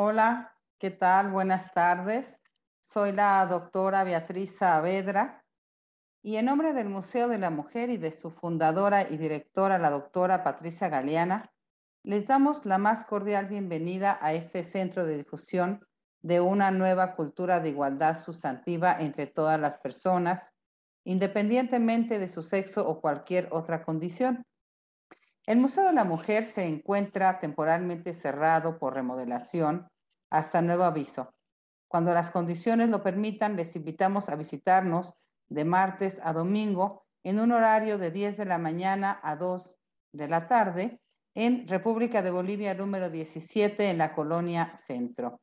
Hola, ¿qué tal? Buenas tardes. Soy la doctora Beatriz Saavedra y en nombre del Museo de la Mujer y de su fundadora y directora, la doctora Patricia Galeana, les damos la más cordial bienvenida a este centro de difusión de una nueva cultura de igualdad sustantiva entre todas las personas, independientemente de su sexo o cualquier otra condición. El Museo de la Mujer se encuentra temporalmente cerrado por remodelación hasta nuevo aviso. Cuando las condiciones lo permitan, les invitamos a visitarnos de martes a domingo en un horario de 10 de la mañana a 2 de la tarde en República de Bolivia número 17 en la colonia Centro.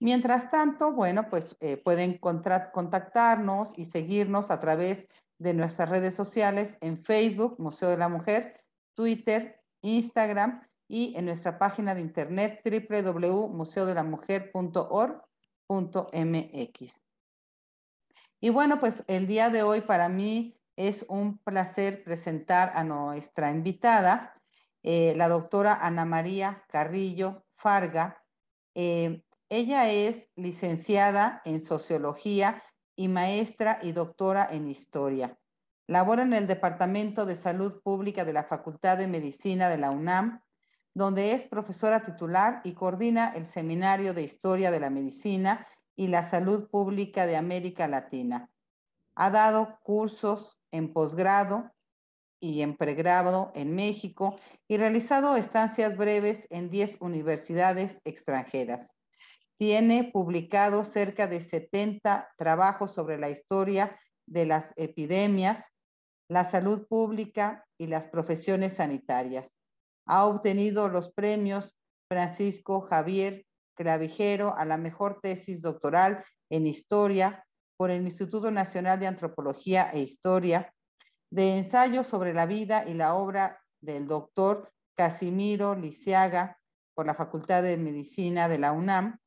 Mientras tanto, bueno, pues eh, pueden contactarnos y seguirnos a través de nuestras redes sociales en Facebook, Museo de la Mujer, Twitter, Instagram y en nuestra página de internet www.museodelamujer.org.mx. Y bueno, pues el día de hoy para mí es un placer presentar a nuestra invitada, eh, la doctora Ana María Carrillo Farga. Eh, ella es licenciada en sociología y maestra y doctora en historia. Labora en el Departamento de Salud Pública de la Facultad de Medicina de la UNAM, donde es profesora titular y coordina el Seminario de Historia de la Medicina y la Salud Pública de América Latina. Ha dado cursos en posgrado y en pregrado en México y realizado estancias breves en 10 universidades extranjeras. Tiene publicado cerca de 70 trabajos sobre la historia de las epidemias, la salud pública y las profesiones sanitarias. Ha obtenido los premios Francisco Javier Clavijero a la mejor tesis doctoral en historia por el Instituto Nacional de Antropología e Historia, de ensayo sobre la vida y la obra del doctor Casimiro Lisiaga por la Facultad de Medicina de la UNAM,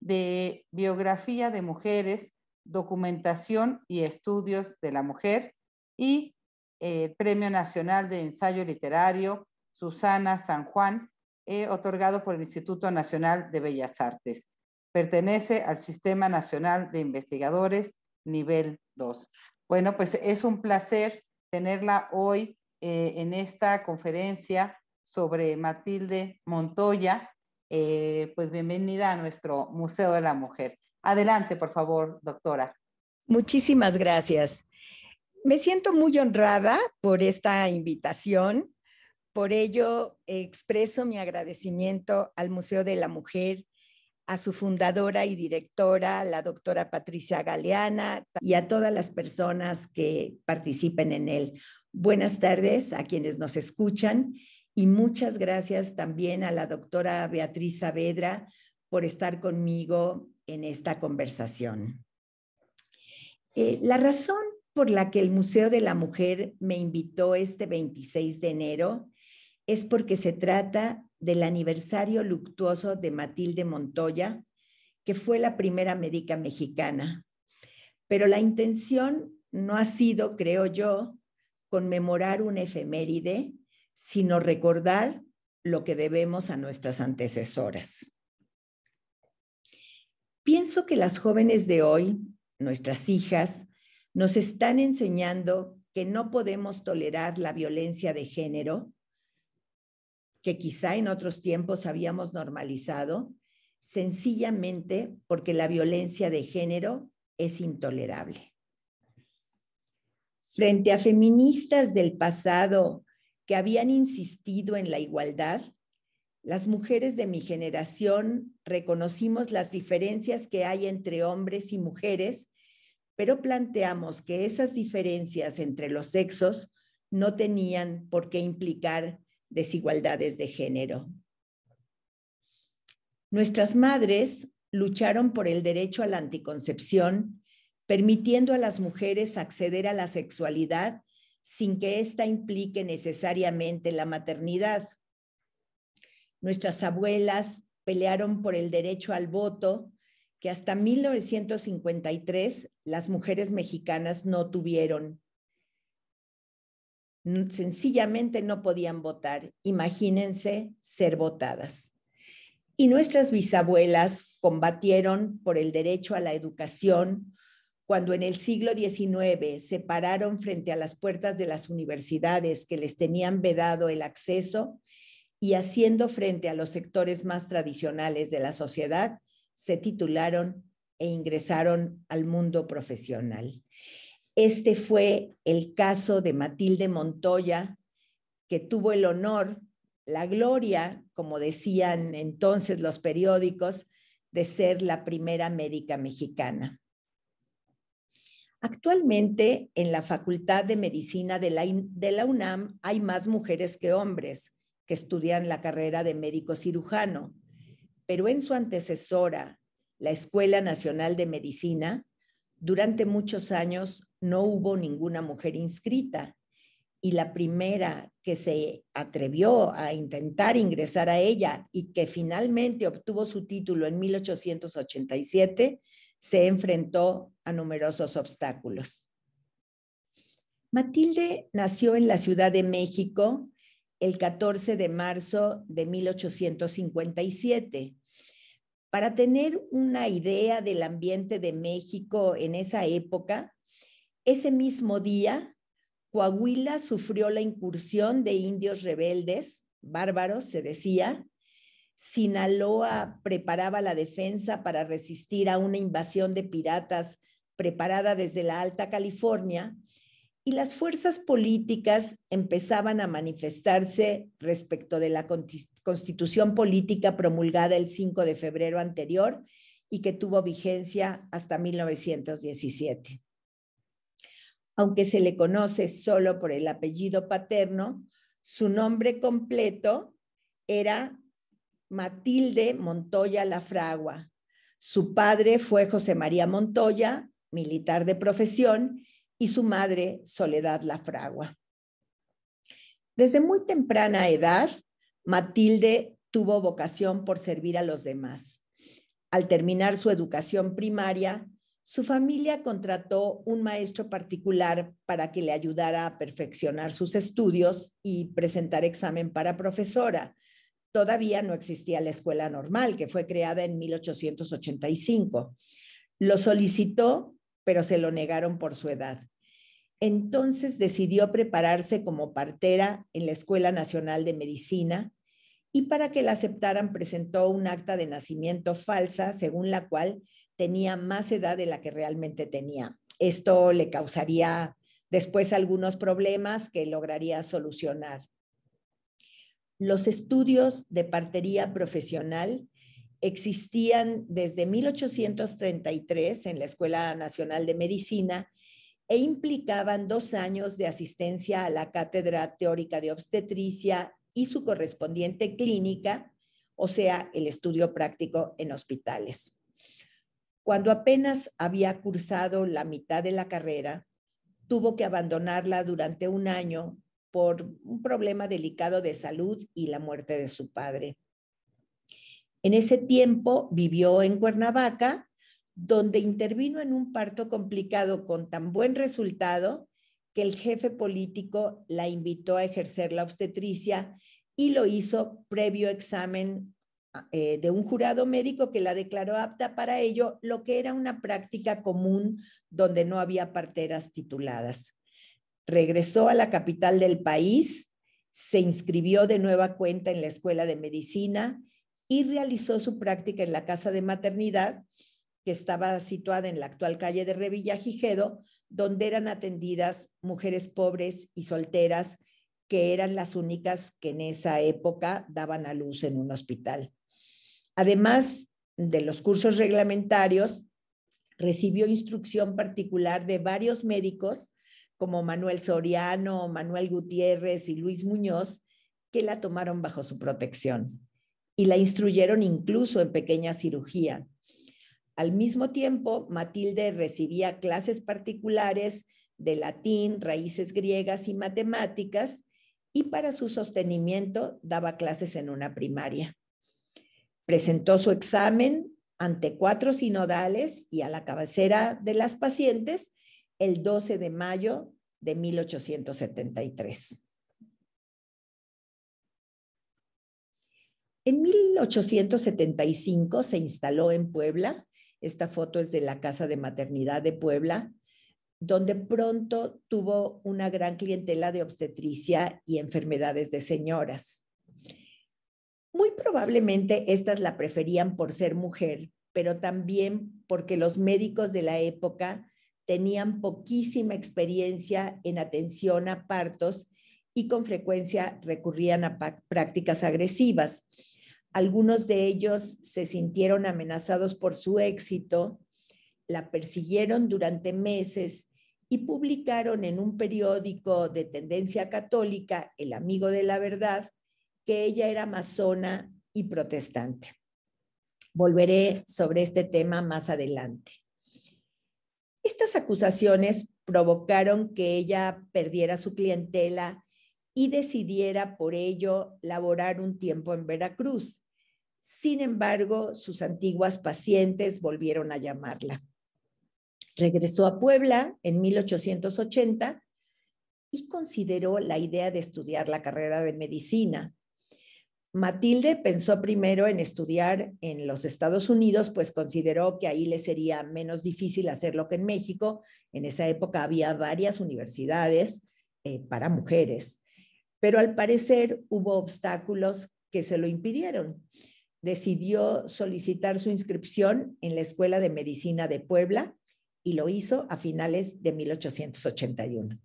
de biografía de mujeres, documentación y estudios de la mujer y el eh, Premio Nacional de Ensayo Literario Susana San Juan, eh, otorgado por el Instituto Nacional de Bellas Artes. Pertenece al Sistema Nacional de Investigadores Nivel 2. Bueno, pues es un placer tenerla hoy eh, en esta conferencia sobre Matilde Montoya. pues bienvenida a nuestro Museo de la Mujer. Adelante, por favor, doctora. Muchísimas gracias me siento muy honrada por esta invitación. Por ello, expreso mi agradecimiento al Museo de la Mujer, a su fundadora y directora, la doctora Patricia Galeana, y a todas las personas que participen en él. Buenas tardes a quienes nos escuchan y muchas gracias también a la doctora Beatriz Saavedra por estar conmigo en esta conversación. Eh, la razón por la que el Museo de la Mujer me invitó este 26 de enero es porque se trata del aniversario luctuoso de Matilde Montoya, que fue la primera médica mexicana. Pero la intención no ha sido, creo yo, conmemorar un efeméride, sino recordar lo que debemos a nuestras antecesoras. Pienso que las jóvenes de hoy, nuestras hijas, nos están enseñando que no podemos tolerar la violencia de género, que quizá en otros tiempos habíamos normalizado, sencillamente porque la violencia de género es intolerable. Frente a feministas del pasado que habían insistido en la igualdad, las mujeres de mi generación reconocimos las diferencias que hay entre hombres y mujeres pero planteamos que esas diferencias entre los sexos no tenían por qué implicar desigualdades de género. Nuestras madres lucharon por el derecho a la anticoncepción, permitiendo a las mujeres acceder a la sexualidad sin que ésta implique necesariamente la maternidad. Nuestras abuelas pelearon por el derecho al voto, hasta 1953 las mujeres mexicanas no tuvieron, mm, sencillamente no podían votar. Imagínense ser votadas. Y nuestras bisabuelas combatieron por el derecho a la educación cuando en el siglo XIX se pararon frente a las puertas de las universidades que les tenían vedado el acceso y haciendo frente a los sectores más tradicionales de la sociedad, se titularon e ingresaron al mundo profesional. Este fue el caso de Matilde Montoya, que tuvo el honor, la gloria, como decían entonces los periódicos, de ser la primera médica mexicana. Actualmente en la Facultad de Medicina de la, UNAM hay más mujeres que hombres que estudian la carrera de médico cirujano, pero en su antecesora, la Escuela Nacional de Medicina, durante muchos años no hubo ninguna mujer inscrita y la primera que se atrevió a intentar ingresar a ella y que finalmente obtuvo su título en 1887, se enfrentó a numerosos obstáculos. Matilde nació en la Ciudad de México el 14 de marzo de 1857. Para tener una idea del ambiente de México en esa época, ese mismo día, Coahuila sufrió la incursión de indios rebeldes, bárbaros se decía, Sinaloa preparaba la defensa para resistir a una invasión de piratas preparada desde la Alta California y las fuerzas políticas empezaban a manifestarse respecto de la constitución política promulgada el 5 de febrero anterior y que tuvo vigencia hasta 1917. Aunque se le conoce solo por el apellido paterno, su nombre completo era Matilde Montoya Lafragua. Su padre fue José María Montoya, militar de profesión, y su madre, Soledad La Fragua. Desde muy temprana edad, Matilde tuvo vocación por servir a los demás. Al terminar su educación primaria, su familia contrató un maestro particular para que le ayudara a perfeccionar sus estudios y presentar examen para profesora. Todavía no existía la escuela normal, que fue creada en 1885. Lo solicitó pero se lo negaron por su edad. Entonces decidió prepararse como partera en la Escuela Nacional de Medicina y para que la aceptaran presentó un acta de nacimiento falsa según la cual tenía más edad de la que realmente tenía. Esto le causaría después algunos problemas que lograría solucionar. Los estudios de partería profesional existían desde 1833 en la Escuela Nacional de Medicina e implicaban dos años de asistencia a la Cátedra Teórica de Obstetricia y su correspondiente clínica, o sea, el estudio práctico en hospitales. Cuando apenas había cursado la mitad de la carrera, tuvo que abandonarla durante un año por un problema delicado de salud y la muerte de su padre. En ese tiempo vivió en Cuernavaca, donde intervino en un parto complicado con tan buen resultado que el jefe político la invitó a ejercer la obstetricia y lo hizo previo examen eh, de un jurado médico que la declaró apta para ello, lo que era una práctica común donde no había parteras tituladas. Regresó a la capital del país, se inscribió de nueva cuenta en la Escuela de Medicina y realizó su práctica en la casa de maternidad que estaba situada en la actual calle de Revillagigedo, donde eran atendidas mujeres pobres y solteras que eran las únicas que en esa época daban a luz en un hospital. Además de los cursos reglamentarios, recibió instrucción particular de varios médicos como Manuel Soriano, Manuel Gutiérrez y Luis Muñoz, que la tomaron bajo su protección y la instruyeron incluso en pequeña cirugía. Al mismo tiempo, Matilde recibía clases particulares de latín, raíces griegas y matemáticas, y para su sostenimiento daba clases en una primaria. Presentó su examen ante cuatro sinodales y a la cabecera de las pacientes el 12 de mayo de 1873. En 1875 se instaló en Puebla, esta foto es de la Casa de Maternidad de Puebla, donde pronto tuvo una gran clientela de obstetricia y enfermedades de señoras. Muy probablemente estas la preferían por ser mujer, pero también porque los médicos de la época tenían poquísima experiencia en atención a partos y con frecuencia recurrían a prácticas agresivas. Algunos de ellos se sintieron amenazados por su éxito, la persiguieron durante meses y publicaron en un periódico de tendencia católica, El Amigo de la Verdad, que ella era amazona y protestante. Volveré sobre este tema más adelante. Estas acusaciones provocaron que ella perdiera su clientela y decidiera por ello laborar un tiempo en Veracruz, sin embargo, sus antiguas pacientes volvieron a llamarla. Regresó a Puebla en 1880 y consideró la idea de estudiar la carrera de medicina. Matilde pensó primero en estudiar en los Estados Unidos, pues consideró que ahí le sería menos difícil hacerlo que en México. En esa época había varias universidades eh, para mujeres, pero al parecer hubo obstáculos que se lo impidieron decidió solicitar su inscripción en la Escuela de Medicina de Puebla y lo hizo a finales de 1881.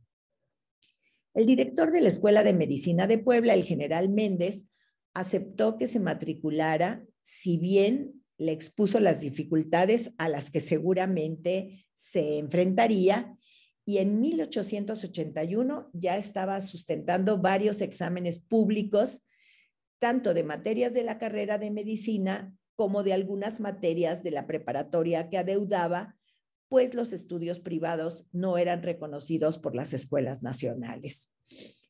El director de la Escuela de Medicina de Puebla, el general Méndez, aceptó que se matriculara, si bien le expuso las dificultades a las que seguramente se enfrentaría, y en 1881 ya estaba sustentando varios exámenes públicos tanto de materias de la carrera de medicina como de algunas materias de la preparatoria que adeudaba, pues los estudios privados no eran reconocidos por las escuelas nacionales.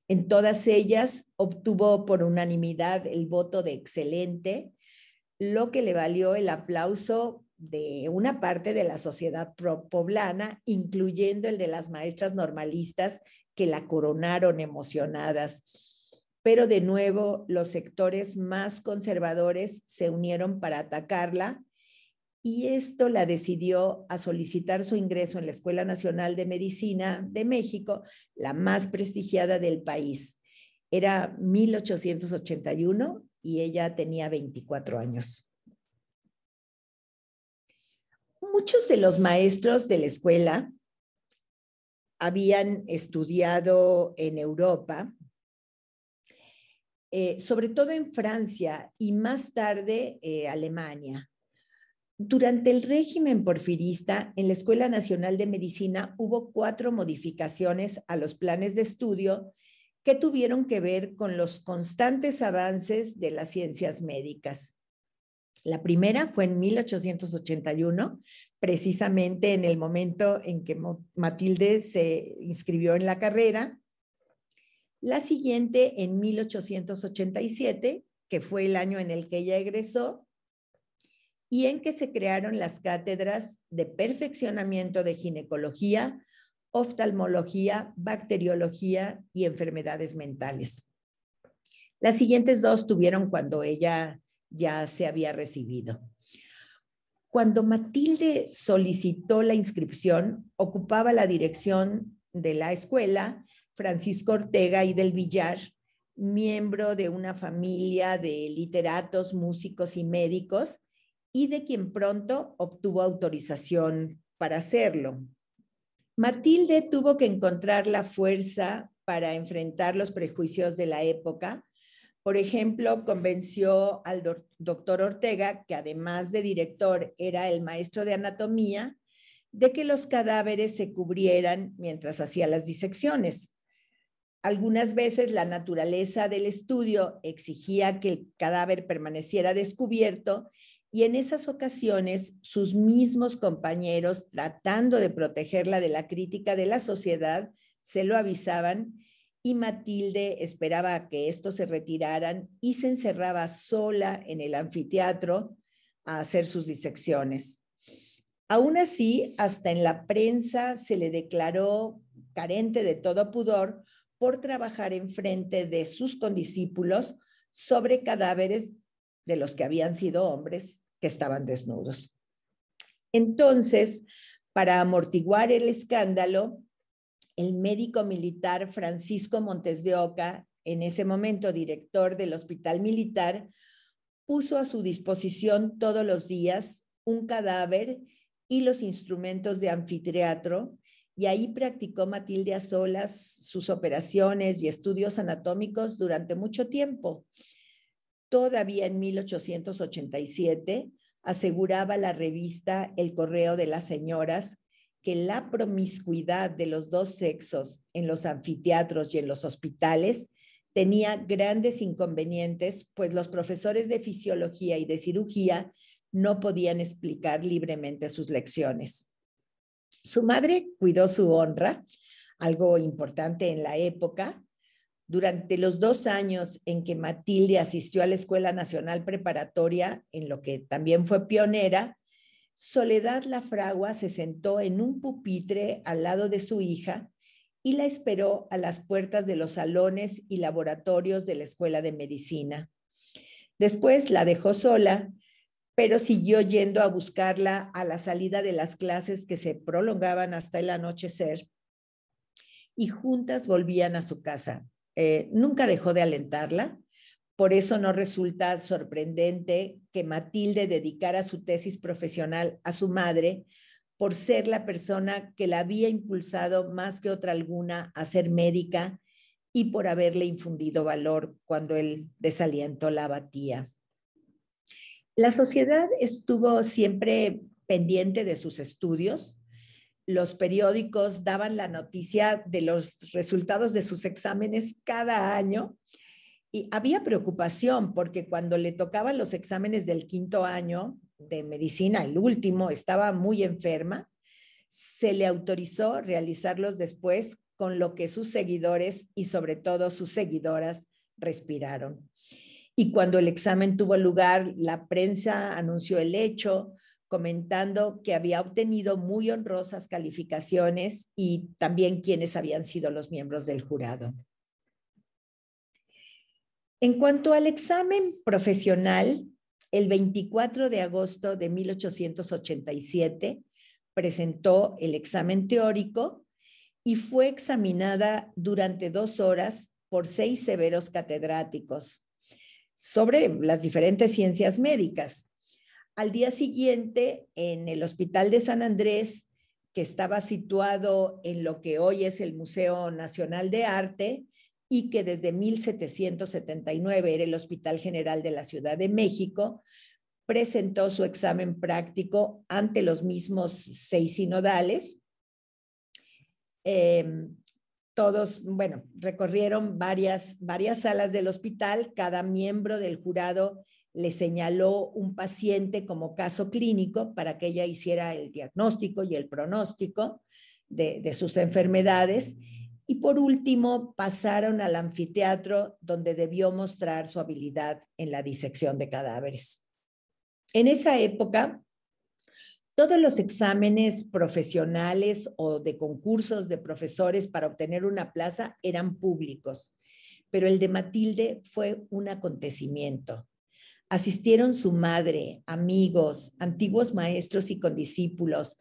En todas ellas obtuvo por unanimidad el voto de excelente, lo que le valió el aplauso de una parte de la sociedad poblana, incluyendo el de las maestras normalistas que la coronaron emocionadas pero de nuevo los sectores más conservadores se unieron para atacarla y esto la decidió a solicitar su ingreso en la Escuela Nacional de Medicina de México, la más prestigiada del país. Era 1881 y ella tenía 24 años. Muchos de los maestros de la escuela habían estudiado en Europa eh, sobre todo en Francia y más tarde eh, Alemania. Durante el régimen porfirista, en la Escuela Nacional de Medicina hubo cuatro modificaciones a los planes de estudio que tuvieron que ver con los constantes avances de las ciencias médicas. La primera fue en 1881, precisamente en el momento en que Matilde se inscribió en la carrera, la siguiente en 1887, que fue el año en el que ella egresó, y en que se crearon las cátedras de perfeccionamiento de ginecología, oftalmología, bacteriología y enfermedades mentales. Las siguientes dos tuvieron cuando ella ya se había recibido. Cuando Matilde solicitó la inscripción, ocupaba la dirección de la escuela Francisco Ortega y del Villar, miembro de una familia de literatos, músicos y médicos, y de quien pronto obtuvo autorización para hacerlo. Matilde tuvo que encontrar la fuerza para enfrentar los prejuicios de la época. Por ejemplo, convenció al doctor Ortega, que además de director era el maestro de anatomía, de que los cadáveres se cubrieran mientras hacía las disecciones. Algunas veces la naturaleza del estudio exigía que el cadáver permaneciera descubierto y en esas ocasiones sus mismos compañeros, tratando de protegerla de la crítica de la sociedad, se lo avisaban y Matilde esperaba a que estos se retiraran y se encerraba sola en el anfiteatro a hacer sus disecciones. Aún así, hasta en la prensa se le declaró carente de todo pudor por trabajar frente de sus condiscípulos sobre cadáveres de los que habían sido hombres que estaban desnudos. Entonces, para amortiguar el escándalo, el médico militar Francisco Montes de Oca, en ese momento director del Hospital Militar, puso a su disposición todos los días un cadáver y los instrumentos de anfiteatro y ahí practicó Matilde a solas sus operaciones y estudios anatómicos durante mucho tiempo. Todavía en 1887 aseguraba la revista El Correo de las Señoras que la promiscuidad de los dos sexos en los anfiteatros y en los hospitales tenía grandes inconvenientes, pues los profesores de fisiología y de cirugía no podían explicar libremente sus lecciones. Su madre cuidó su honra, algo importante en la época. Durante los dos años en que Matilde asistió a la Escuela Nacional Preparatoria, en lo que también fue pionera, Soledad La Fragua se sentó en un pupitre al lado de su hija y la esperó a las puertas de los salones y laboratorios de la Escuela de Medicina. Después la dejó sola pero siguió yendo a buscarla a la salida de las clases que se prolongaban hasta el anochecer y juntas volvían a su casa. Eh, nunca dejó de alentarla, por eso no resulta sorprendente que Matilde dedicara su tesis profesional a su madre por ser la persona que la había impulsado más que otra alguna a ser médica y por haberle infundido valor cuando el desaliento la abatía. La sociedad estuvo siempre pendiente de sus estudios. Los periódicos daban la noticia de los resultados de sus exámenes cada año y había preocupación porque cuando le tocaban los exámenes del quinto año de medicina, el último, estaba muy enferma, se le autorizó realizarlos después con lo que sus seguidores y sobre todo sus seguidoras respiraron. Y cuando el examen tuvo lugar, la prensa anunció el hecho, comentando que había obtenido muy honrosas calificaciones y también quienes habían sido los miembros del jurado. En cuanto al examen profesional, el 24 de agosto de 1887 presentó el examen teórico y fue examinada durante dos horas por seis severos catedráticos, sobre las diferentes ciencias médicas. Al día siguiente, en el Hospital de San Andrés, que estaba situado en lo que hoy es el Museo Nacional de Arte y que desde 1779 era el Hospital General de la Ciudad de México, presentó su examen práctico ante los mismos seis sinodales. Em, todos, bueno, recorrieron varias, varias salas del hospital, cada miembro del jurado le señaló un paciente como caso clínico para que ella hiciera el diagnóstico y el pronóstico de, de sus enfermedades. Y por último, pasaron al anfiteatro donde debió mostrar su habilidad en la disección de cadáveres. En esa época, todos los exámenes profesionales o de concursos de profesores para obtener una plaza eran públicos, pero el de Matilde fue un acontecimiento. Asistieron su madre, amigos, antiguos maestros y condiscípulos,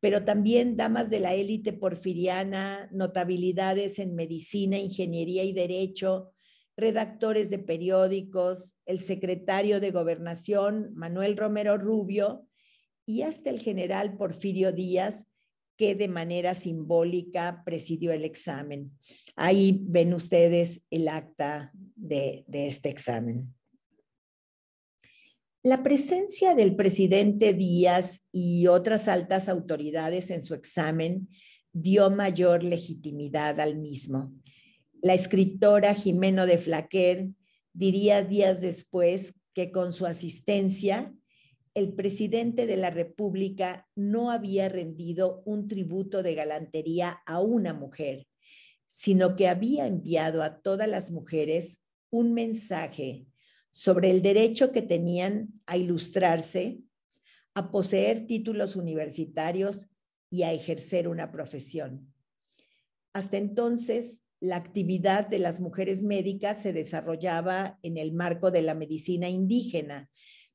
pero también damas de la élite porfiriana, notabilidades en medicina, ingeniería y derecho, redactores de periódicos, el secretario de gobernación, Manuel Romero Rubio, y hasta el general Porfirio Díaz, que de manera simbólica presidió el examen. Ahí ven ustedes el acta de, este examen. La presencia del presidente Díaz y otras altas autoridades en su examen dio mayor legitimidad al mismo. La escritora Jimeno de Flaquer diría días después que con su asistencia el presidente de la República no había rendido un tributo de galantería a una mujer, sino que había enviado a todas las mujeres un mensaje sobre el derecho que tenían a ilustrarse, a poseer títulos universitarios y a ejercer una profesión. Hasta entonces, la actividad de las mujeres médicas se desarrollaba en el marco de la medicina indígena,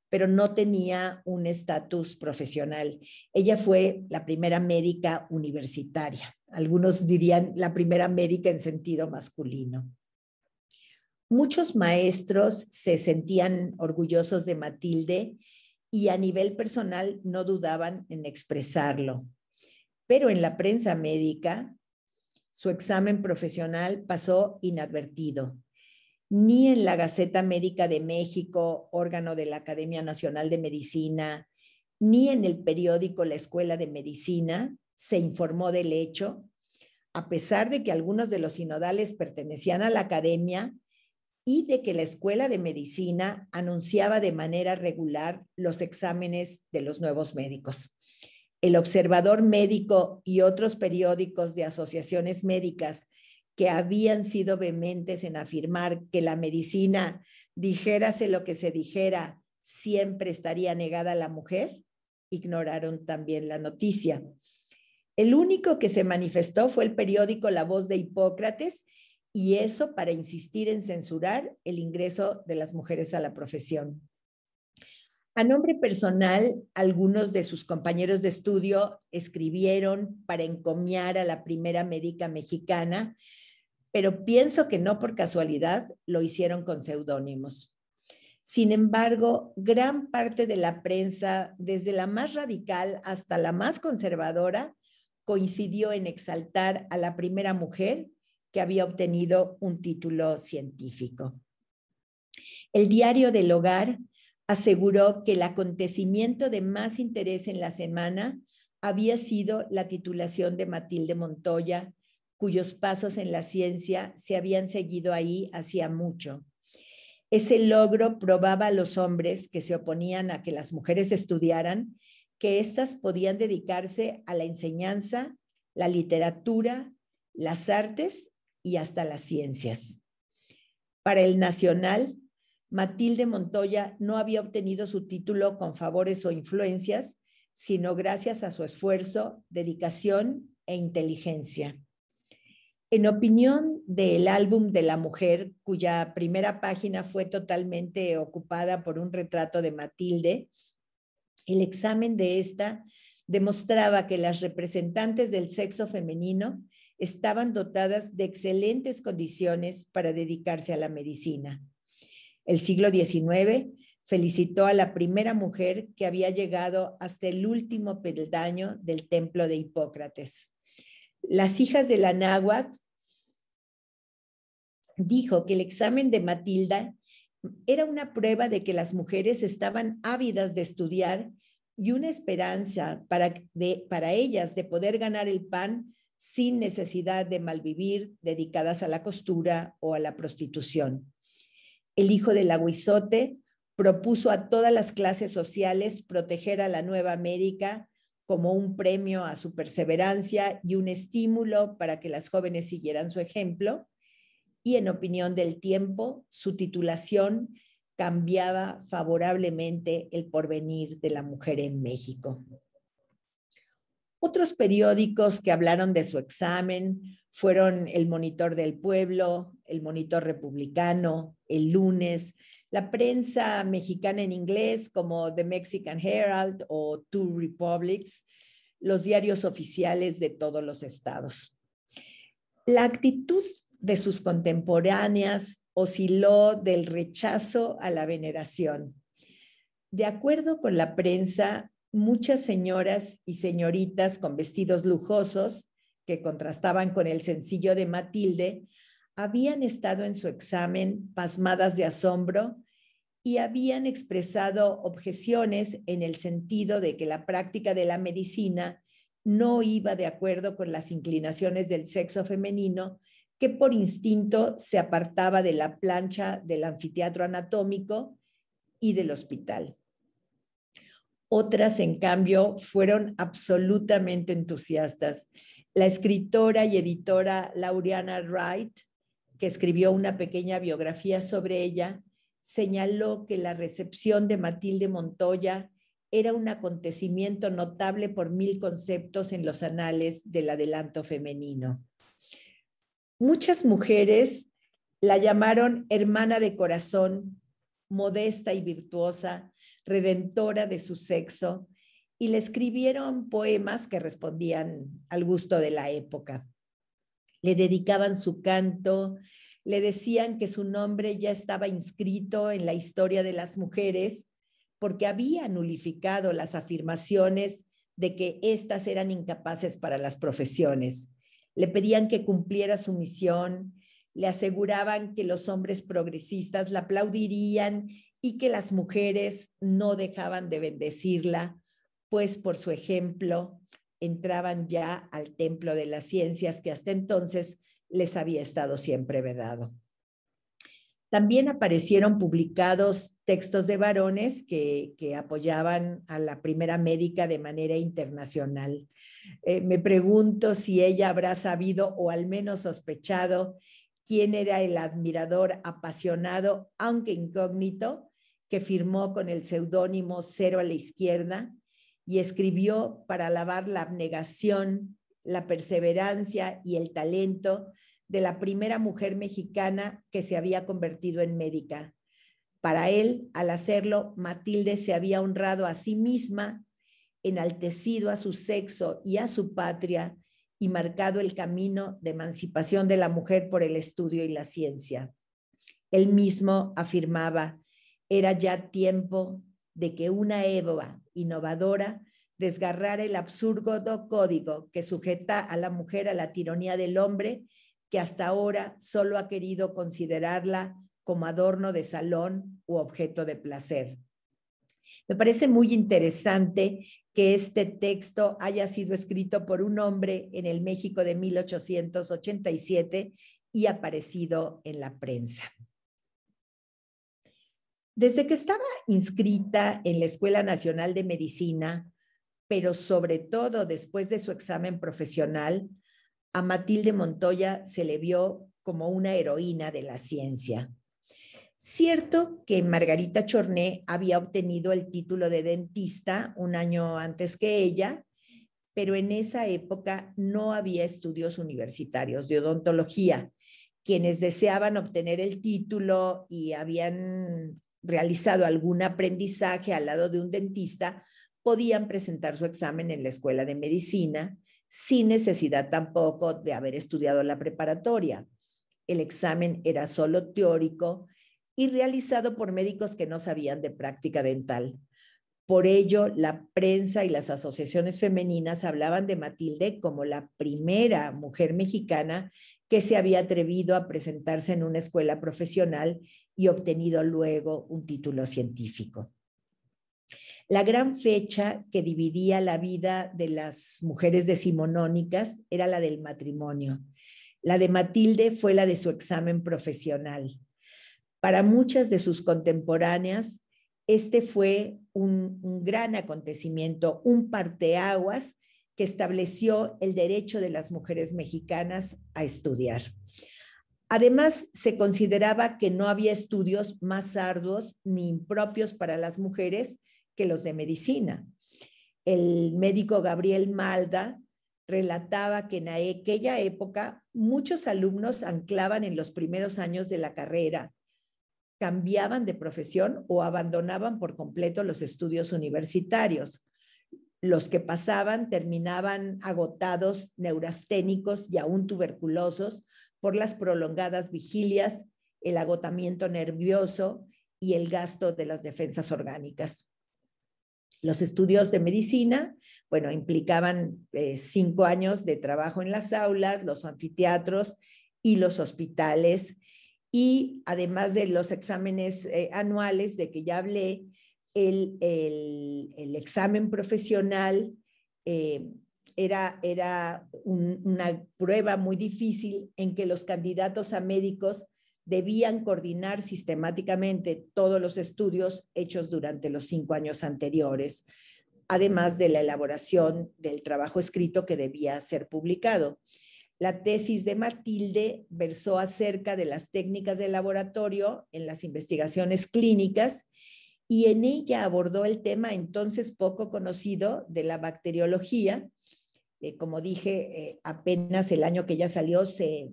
pero no tenía un estatus profesional. Ella fue la primera médica universitaria. Algunos dirían la primera médica en sentido masculino. Muchos maestros se sentían orgullosos de Matilde y a nivel personal no dudaban en expresarlo. Pero en la prensa médica, su examen profesional pasó inadvertido ni en la Gaceta Médica de México, órgano de la Academia Nacional de Medicina, ni en el periódico La Escuela de Medicina se informó del hecho, a pesar de que algunos de los sinodales pertenecían a la academia y de que la Escuela de Medicina anunciaba de manera regular los exámenes de los nuevos médicos. El Observador Médico y otros periódicos de asociaciones médicas que habían sido vehementes en afirmar que la medicina, dijérase lo que se dijera, siempre estaría negada a la mujer, ignoraron también la noticia. El único que se manifestó fue el periódico La Voz de Hipócrates y eso para insistir en censurar el ingreso de las mujeres a la profesión. A nombre personal, algunos de sus compañeros de estudio escribieron para encomiar a la primera médica mexicana pero pienso que no por casualidad lo hicieron con seudónimos. Sin embargo, gran parte de la prensa, desde la más radical hasta la más conservadora, coincidió en exaltar a la primera mujer que había obtenido un título científico. El diario del hogar aseguró que el acontecimiento de más interés en la semana había sido la titulación de Matilde Montoya cuyos pasos en la ciencia se habían seguido ahí hacía mucho. Ese logro probaba a los hombres que se oponían a que las mujeres estudiaran que éstas podían dedicarse a la enseñanza, la literatura, las artes y hasta las ciencias. Para el Nacional, Matilde Montoya no había obtenido su título con favores o influencias, sino gracias a su esfuerzo, dedicación e inteligencia. En opinión del álbum de la mujer, cuya primera página fue totalmente ocupada por un retrato de Matilde, el examen de esta demostraba que las representantes del sexo femenino estaban dotadas de excelentes condiciones para dedicarse a la medicina. El siglo XIX felicitó a la primera mujer que había llegado hasta el último peldaño del templo de Hipócrates. Las hijas de la náhuatl dijo que el examen de Matilda era una prueba de que las mujeres estaban ávidas de estudiar y una esperanza para, para ellas de poder ganar el pan sin necesidad de malvivir, dedicadas a la costura o a la prostitución. El hijo del aguizote propuso a todas las clases sociales proteger a la Nueva América como un premio a su perseverancia y un estímulo para que las jóvenes siguieran su ejemplo. Y en opinión del tiempo, su titulación cambiaba favorablemente el porvenir de la mujer en México. Otros periódicos que hablaron de su examen fueron El Monitor del Pueblo, El Monitor Republicano, El Lunes, la prensa mexicana en inglés como The Mexican Herald o Two Republics, los diarios oficiales de todos los estados. La actitud de sus contemporáneas osciló del rechazo a la veneración. De acuerdo con la prensa, muchas señoras y señoritas con vestidos lujosos, que contrastaban con el sencillo de Matilde, habían estado en su examen pasmadas de asombro y habían expresado objeciones en el sentido de que la práctica de la medicina no iba de acuerdo con las inclinaciones del sexo femenino que por instinto se apartaba de la plancha del anfiteatro anatómico y del hospital. Otras, en cambio, fueron absolutamente entusiastas. La escritora y editora Laureana Wright que escribió una pequeña biografía sobre ella, señaló que la recepción de Matilde Montoya era un acontecimiento notable por mil conceptos en los anales del adelanto femenino. Muchas mujeres la llamaron hermana de corazón, modesta y virtuosa, redentora de su sexo, y le escribieron poemas que respondían al gusto de la época le dedicaban su canto, le decían que su nombre ya estaba inscrito en la historia de las mujeres porque había nulificado las afirmaciones de que éstas eran incapaces para las profesiones. Le pedían que cumpliera su misión, le aseguraban que los hombres progresistas la aplaudirían y que las mujeres no dejaban de bendecirla, pues por su ejemplo, entraban ya al templo de las ciencias que hasta entonces les había estado siempre vedado. También aparecieron publicados textos de varones que, apoyaban a la primera médica de manera internacional. Eh, me pregunto si ella habrá sabido o al menos sospechado quién era el admirador apasionado, aunque incógnito, que firmó con el seudónimo Cero a la Izquierda y escribió para alabar la abnegación, la perseverancia y el talento de la primera mujer mexicana que se había convertido en médica. Para él, al hacerlo, Matilde se había honrado a sí misma, enaltecido a su sexo y a su patria y marcado el camino de emancipación de la mujer por el estudio y la ciencia. Él mismo afirmaba, era ya tiempo de que una Eva innovadora desgarrara el absurdo código que sujeta a la mujer a la tiranía del hombre que hasta ahora solo ha querido considerarla como adorno de salón u objeto de placer. Me parece muy interesante que este texto haya sido escrito por un hombre en el México de 1887 y aparecido en la prensa. Desde que estaba inscrita en la Escuela Nacional de Medicina, pero sobre todo después de su examen profesional, a Matilde Montoya se le vio como una heroína de la ciencia. Cierto que Margarita Chorné había obtenido el título de dentista un año antes que ella, pero en esa época no había estudios universitarios de odontología. Quienes deseaban obtener el título y habían realizado algún aprendizaje al lado de un dentista, podían presentar su examen en la escuela de medicina sin necesidad tampoco de haber estudiado la preparatoria. El examen era solo teórico y realizado por médicos que no sabían de práctica dental. Por ello, la prensa y las asociaciones femeninas hablaban de Matilde como la primera mujer mexicana que se había atrevido a presentarse en una escuela profesional y obtenido luego un título científico. La gran fecha que dividía la vida de las mujeres decimonónicas era la del matrimonio. La de Matilde fue la de su examen profesional. Para muchas de sus contemporáneas, este fue un, gran acontecimiento, un parteaguas que estableció el derecho de las mujeres mexicanas a estudiar. Además, se consideraba que no había estudios más arduos ni impropios para las mujeres que los de medicina. El médico Gabriel Malda relataba que en aquella época muchos alumnos anclaban en los primeros años de la carrera cambiaban de profesión o abandonaban por completo los estudios universitarios. Los que pasaban terminaban agotados, neurasténicos y aún tuberculosos por las prolongadas vigilias, el agotamiento nervioso y el gasto de las defensas orgánicas. Los estudios de medicina, bueno, implicaban eh, cinco años de trabajo en las aulas, los anfiteatros y los hospitales y además de los exámenes eh, anuales de que ya hablé, el, examen profesional eh, era, una prueba muy difícil en que los candidatos a médicos debían coordinar sistemáticamente todos los estudios hechos durante los cinco años anteriores, además de la elaboración del trabajo escrito que debía ser publicado. La tesis de Matilde versó acerca de las técnicas de laboratorio en las investigaciones clínicas y en ella abordó el tema entonces poco conocido de la bacteriología. como dije, eh, apenas el año que ella salió se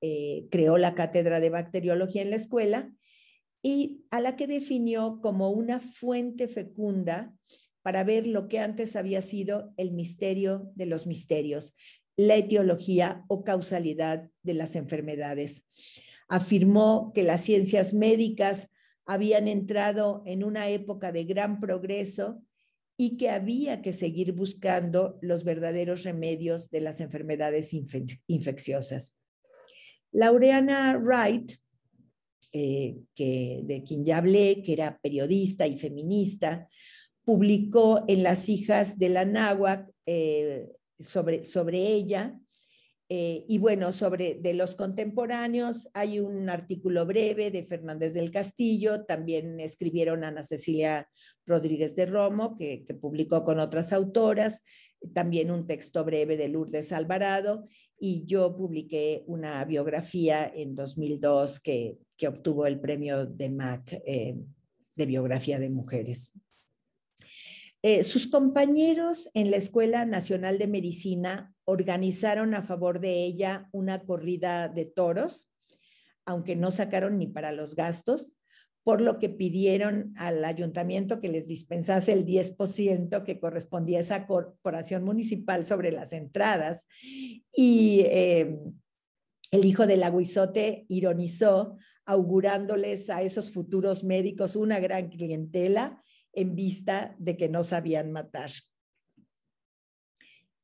eh, creó la cátedra de bacteriología en la escuela y a la que definió como una fuente fecunda para ver lo que antes había sido el misterio de los misterios, la etiología o causalidad de las enfermedades. Afirmó que las ciencias médicas habían entrado en una época de gran progreso y que había que seguir buscando los verdaderos remedios de las enfermedades infecciosas. Laureana Wright, eh, que, de quien ya hablé, que era periodista y feminista, publicó en Las hijas de la náhuac eh, sobre, ella. Eh, y bueno, sobre de los contemporáneos hay un artículo breve de Fernández del Castillo, también escribieron Ana Cecilia Rodríguez de Romo, que, publicó con otras autoras, también un texto breve de Lourdes Alvarado, y yo publiqué una biografía en 2002 que, que obtuvo el premio de MAC eh, de biografía de mujeres. Eh, sus compañeros en la Escuela Nacional de Medicina organizaron a favor de ella una corrida de toros, aunque no sacaron ni para los gastos, por lo que pidieron al ayuntamiento que les dispensase el 10% que correspondía a esa corporación municipal sobre las entradas. Y eh, el hijo del aguizote ironizó, augurándoles a esos futuros médicos una gran clientela en vista de que no sabían matar.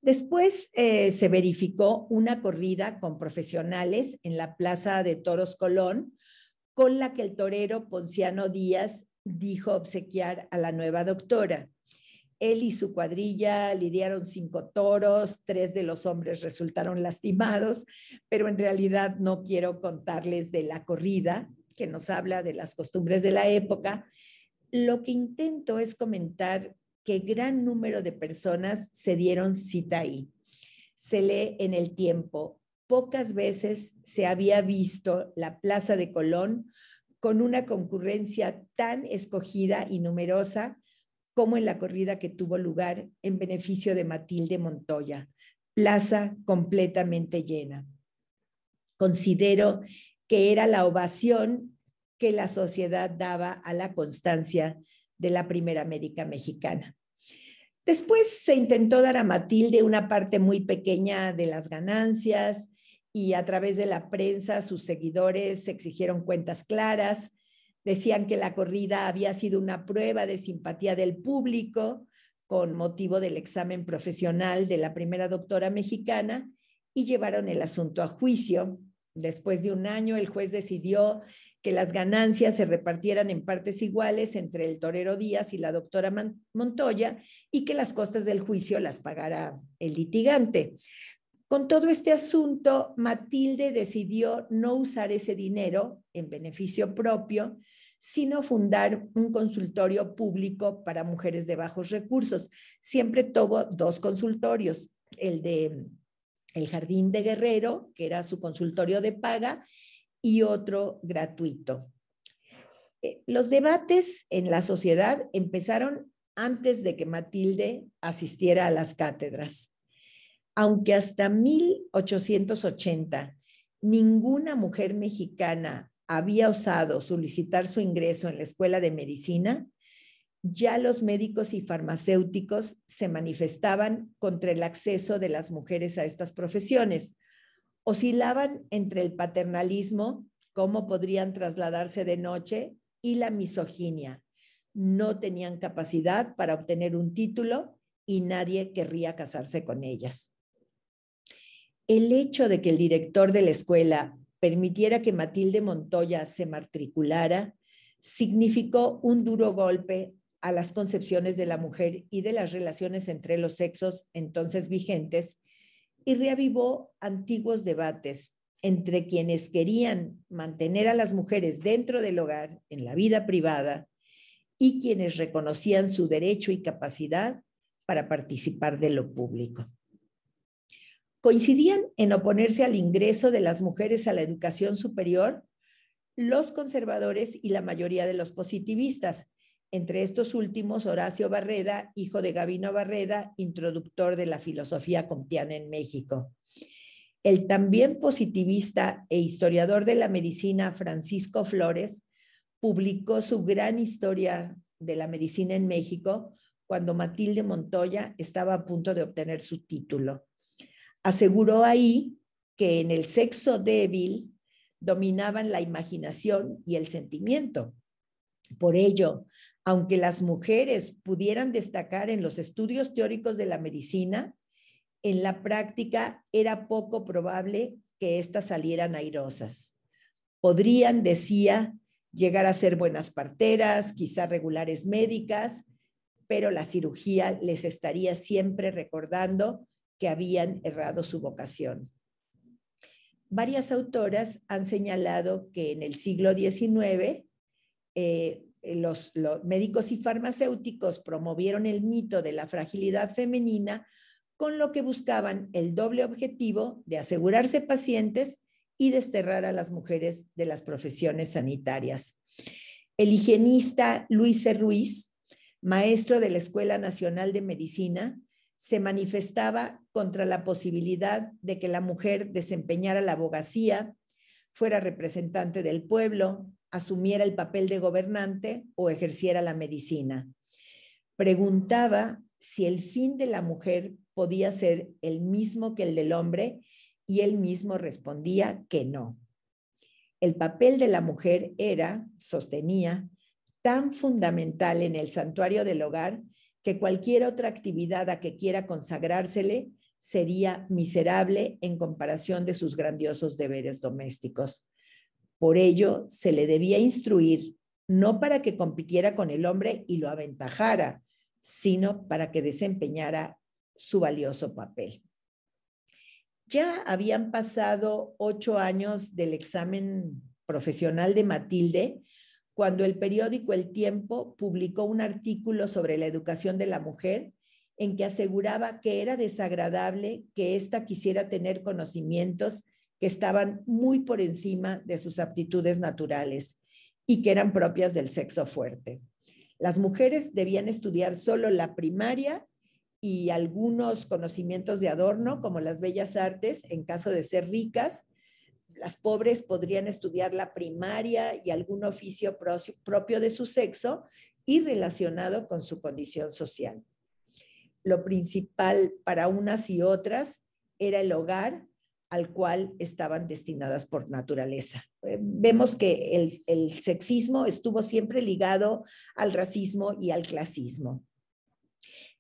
Después eh, se verificó una corrida con profesionales en la Plaza de Toros Colón, con la que el torero Ponciano Díaz dijo obsequiar a la nueva doctora. Él y su cuadrilla lidiaron cinco toros, tres de los hombres resultaron lastimados, pero en realidad no quiero contarles de la corrida, que nos habla de las costumbres de la época, lo que intento es comentar que gran número de personas se dieron cita ahí. Se lee en el tiempo. Pocas veces se había visto la Plaza de Colón con una concurrencia tan escogida y numerosa como en la corrida que tuvo lugar en beneficio de Matilde Montoya, plaza completamente llena. Considero que era la ovación que la sociedad daba a la constancia de la Primera médica Mexicana. Después se intentó dar a Matilde una parte muy pequeña de las ganancias y a través de la prensa sus seguidores exigieron cuentas claras, decían que la corrida había sido una prueba de simpatía del público con motivo del examen profesional de la primera doctora mexicana y llevaron el asunto a juicio. Después de un año, el juez decidió que las ganancias se repartieran en partes iguales entre el torero Díaz y la doctora Montoya y que las costas del juicio las pagara el litigante. Con todo este asunto, Matilde decidió no usar ese dinero en beneficio propio, sino fundar un consultorio público para mujeres de bajos recursos. Siempre tuvo dos consultorios, el de el Jardín de Guerrero, que era su consultorio de paga, y otro gratuito. Eh, los debates en la sociedad empezaron antes de que Matilde asistiera a las cátedras. Aunque hasta 1880 ninguna mujer mexicana había osado solicitar su ingreso en la Escuela de Medicina, ya los médicos y farmacéuticos se manifestaban contra el acceso de las mujeres a estas profesiones. Oscilaban entre el paternalismo, cómo podrían trasladarse de noche, y la misoginia. No tenían capacidad para obtener un título y nadie querría casarse con ellas. El hecho de que el director de la escuela permitiera que Matilde Montoya se matriculara significó un duro golpe a las concepciones de la mujer y de las relaciones entre los sexos entonces vigentes y reavivó antiguos debates entre quienes querían mantener a las mujeres dentro del hogar, en la vida privada, y quienes reconocían su derecho y capacidad para participar de lo público. Coincidían en oponerse al ingreso de las mujeres a la educación superior los conservadores y la mayoría de los positivistas, entre estos últimos, Horacio Barreda, hijo de Gavino Barreda, introductor de la filosofía comtiana en México. El también positivista e historiador de la medicina Francisco Flores publicó su gran historia de la medicina en México cuando Matilde Montoya estaba a punto de obtener su título. Aseguró ahí que en el sexo débil dominaban la imaginación y el sentimiento, por ello, aunque las mujeres pudieran destacar en los estudios teóricos de la medicina, en la práctica era poco probable que éstas salieran airosas. Podrían, decía, llegar a ser buenas parteras, quizá regulares médicas, pero la cirugía les estaría siempre recordando que habían errado su vocación. Varias autoras han señalado que en el siglo XIX eh, los, los, médicos y farmacéuticos promovieron el mito de la fragilidad femenina con lo que buscaban el doble objetivo de asegurarse pacientes y desterrar a las mujeres de las profesiones sanitarias. El higienista Luis e. Ruiz, maestro de la Escuela Nacional de Medicina, se manifestaba contra la posibilidad de que la mujer desempeñara la abogacía, fuera representante del pueblo, asumiera el papel de gobernante o ejerciera la medicina. Preguntaba si el fin de la mujer podía ser el mismo que el del hombre y él mismo respondía que no. El papel de la mujer era, sostenía, tan fundamental en el santuario del hogar que cualquier otra actividad a que quiera consagrársele sería miserable en comparación de sus grandiosos deberes domésticos. Por ello, se le debía instruir, no para que compitiera con el hombre y lo aventajara, sino para que desempeñara su valioso papel. Ya habían pasado ocho años del examen profesional de Matilde cuando el periódico El Tiempo publicó un artículo sobre la educación de la mujer en que aseguraba que era desagradable que ésta quisiera tener conocimientos que estaban muy por encima de sus aptitudes naturales y que eran propias del sexo fuerte. Las mujeres debían estudiar solo la primaria y algunos conocimientos de adorno, como las bellas artes, en caso de ser ricas. Las pobres podrían estudiar la primaria y algún oficio propio de su sexo y relacionado con su condición social lo principal para unas y otras era el hogar al cual estaban destinadas por naturaleza. Eh, vemos que el, el sexismo estuvo siempre ligado al racismo y al clasismo.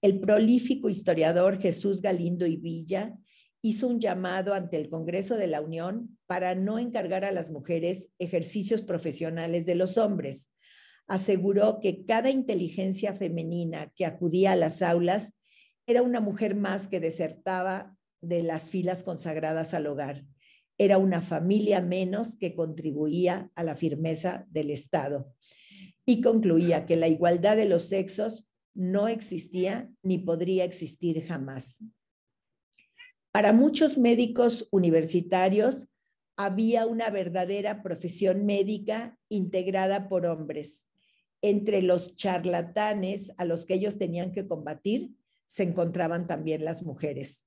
El prolífico historiador Jesús Galindo y Villa hizo un llamado ante el Congreso de la Unión para no encargar a las mujeres ejercicios profesionales de los hombres. Aseguró que cada inteligencia femenina que acudía a las aulas era una mujer más que desertaba de las filas consagradas al hogar. Era una familia menos que contribuía a la firmeza del Estado. Y concluía que la igualdad de los sexos no existía ni podría existir jamás. Para muchos médicos universitarios había una verdadera profesión médica integrada por hombres. Entre los charlatanes a los que ellos tenían que combatir se encontraban también las mujeres.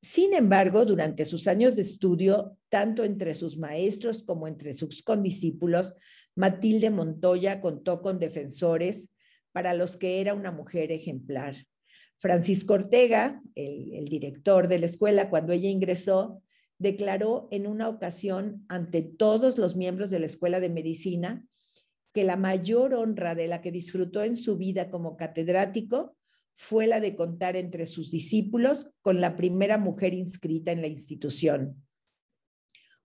Sin embargo, durante sus años de estudio, tanto entre sus maestros como entre sus condiscípulos, Matilde Montoya contó con defensores para los que era una mujer ejemplar. Francisco Ortega, el, director de la escuela, cuando ella ingresó, declaró en una ocasión ante todos los miembros de la Escuela de Medicina que la mayor honra de la que disfrutó en su vida como catedrático fue la de contar entre sus discípulos con la primera mujer inscrita en la institución.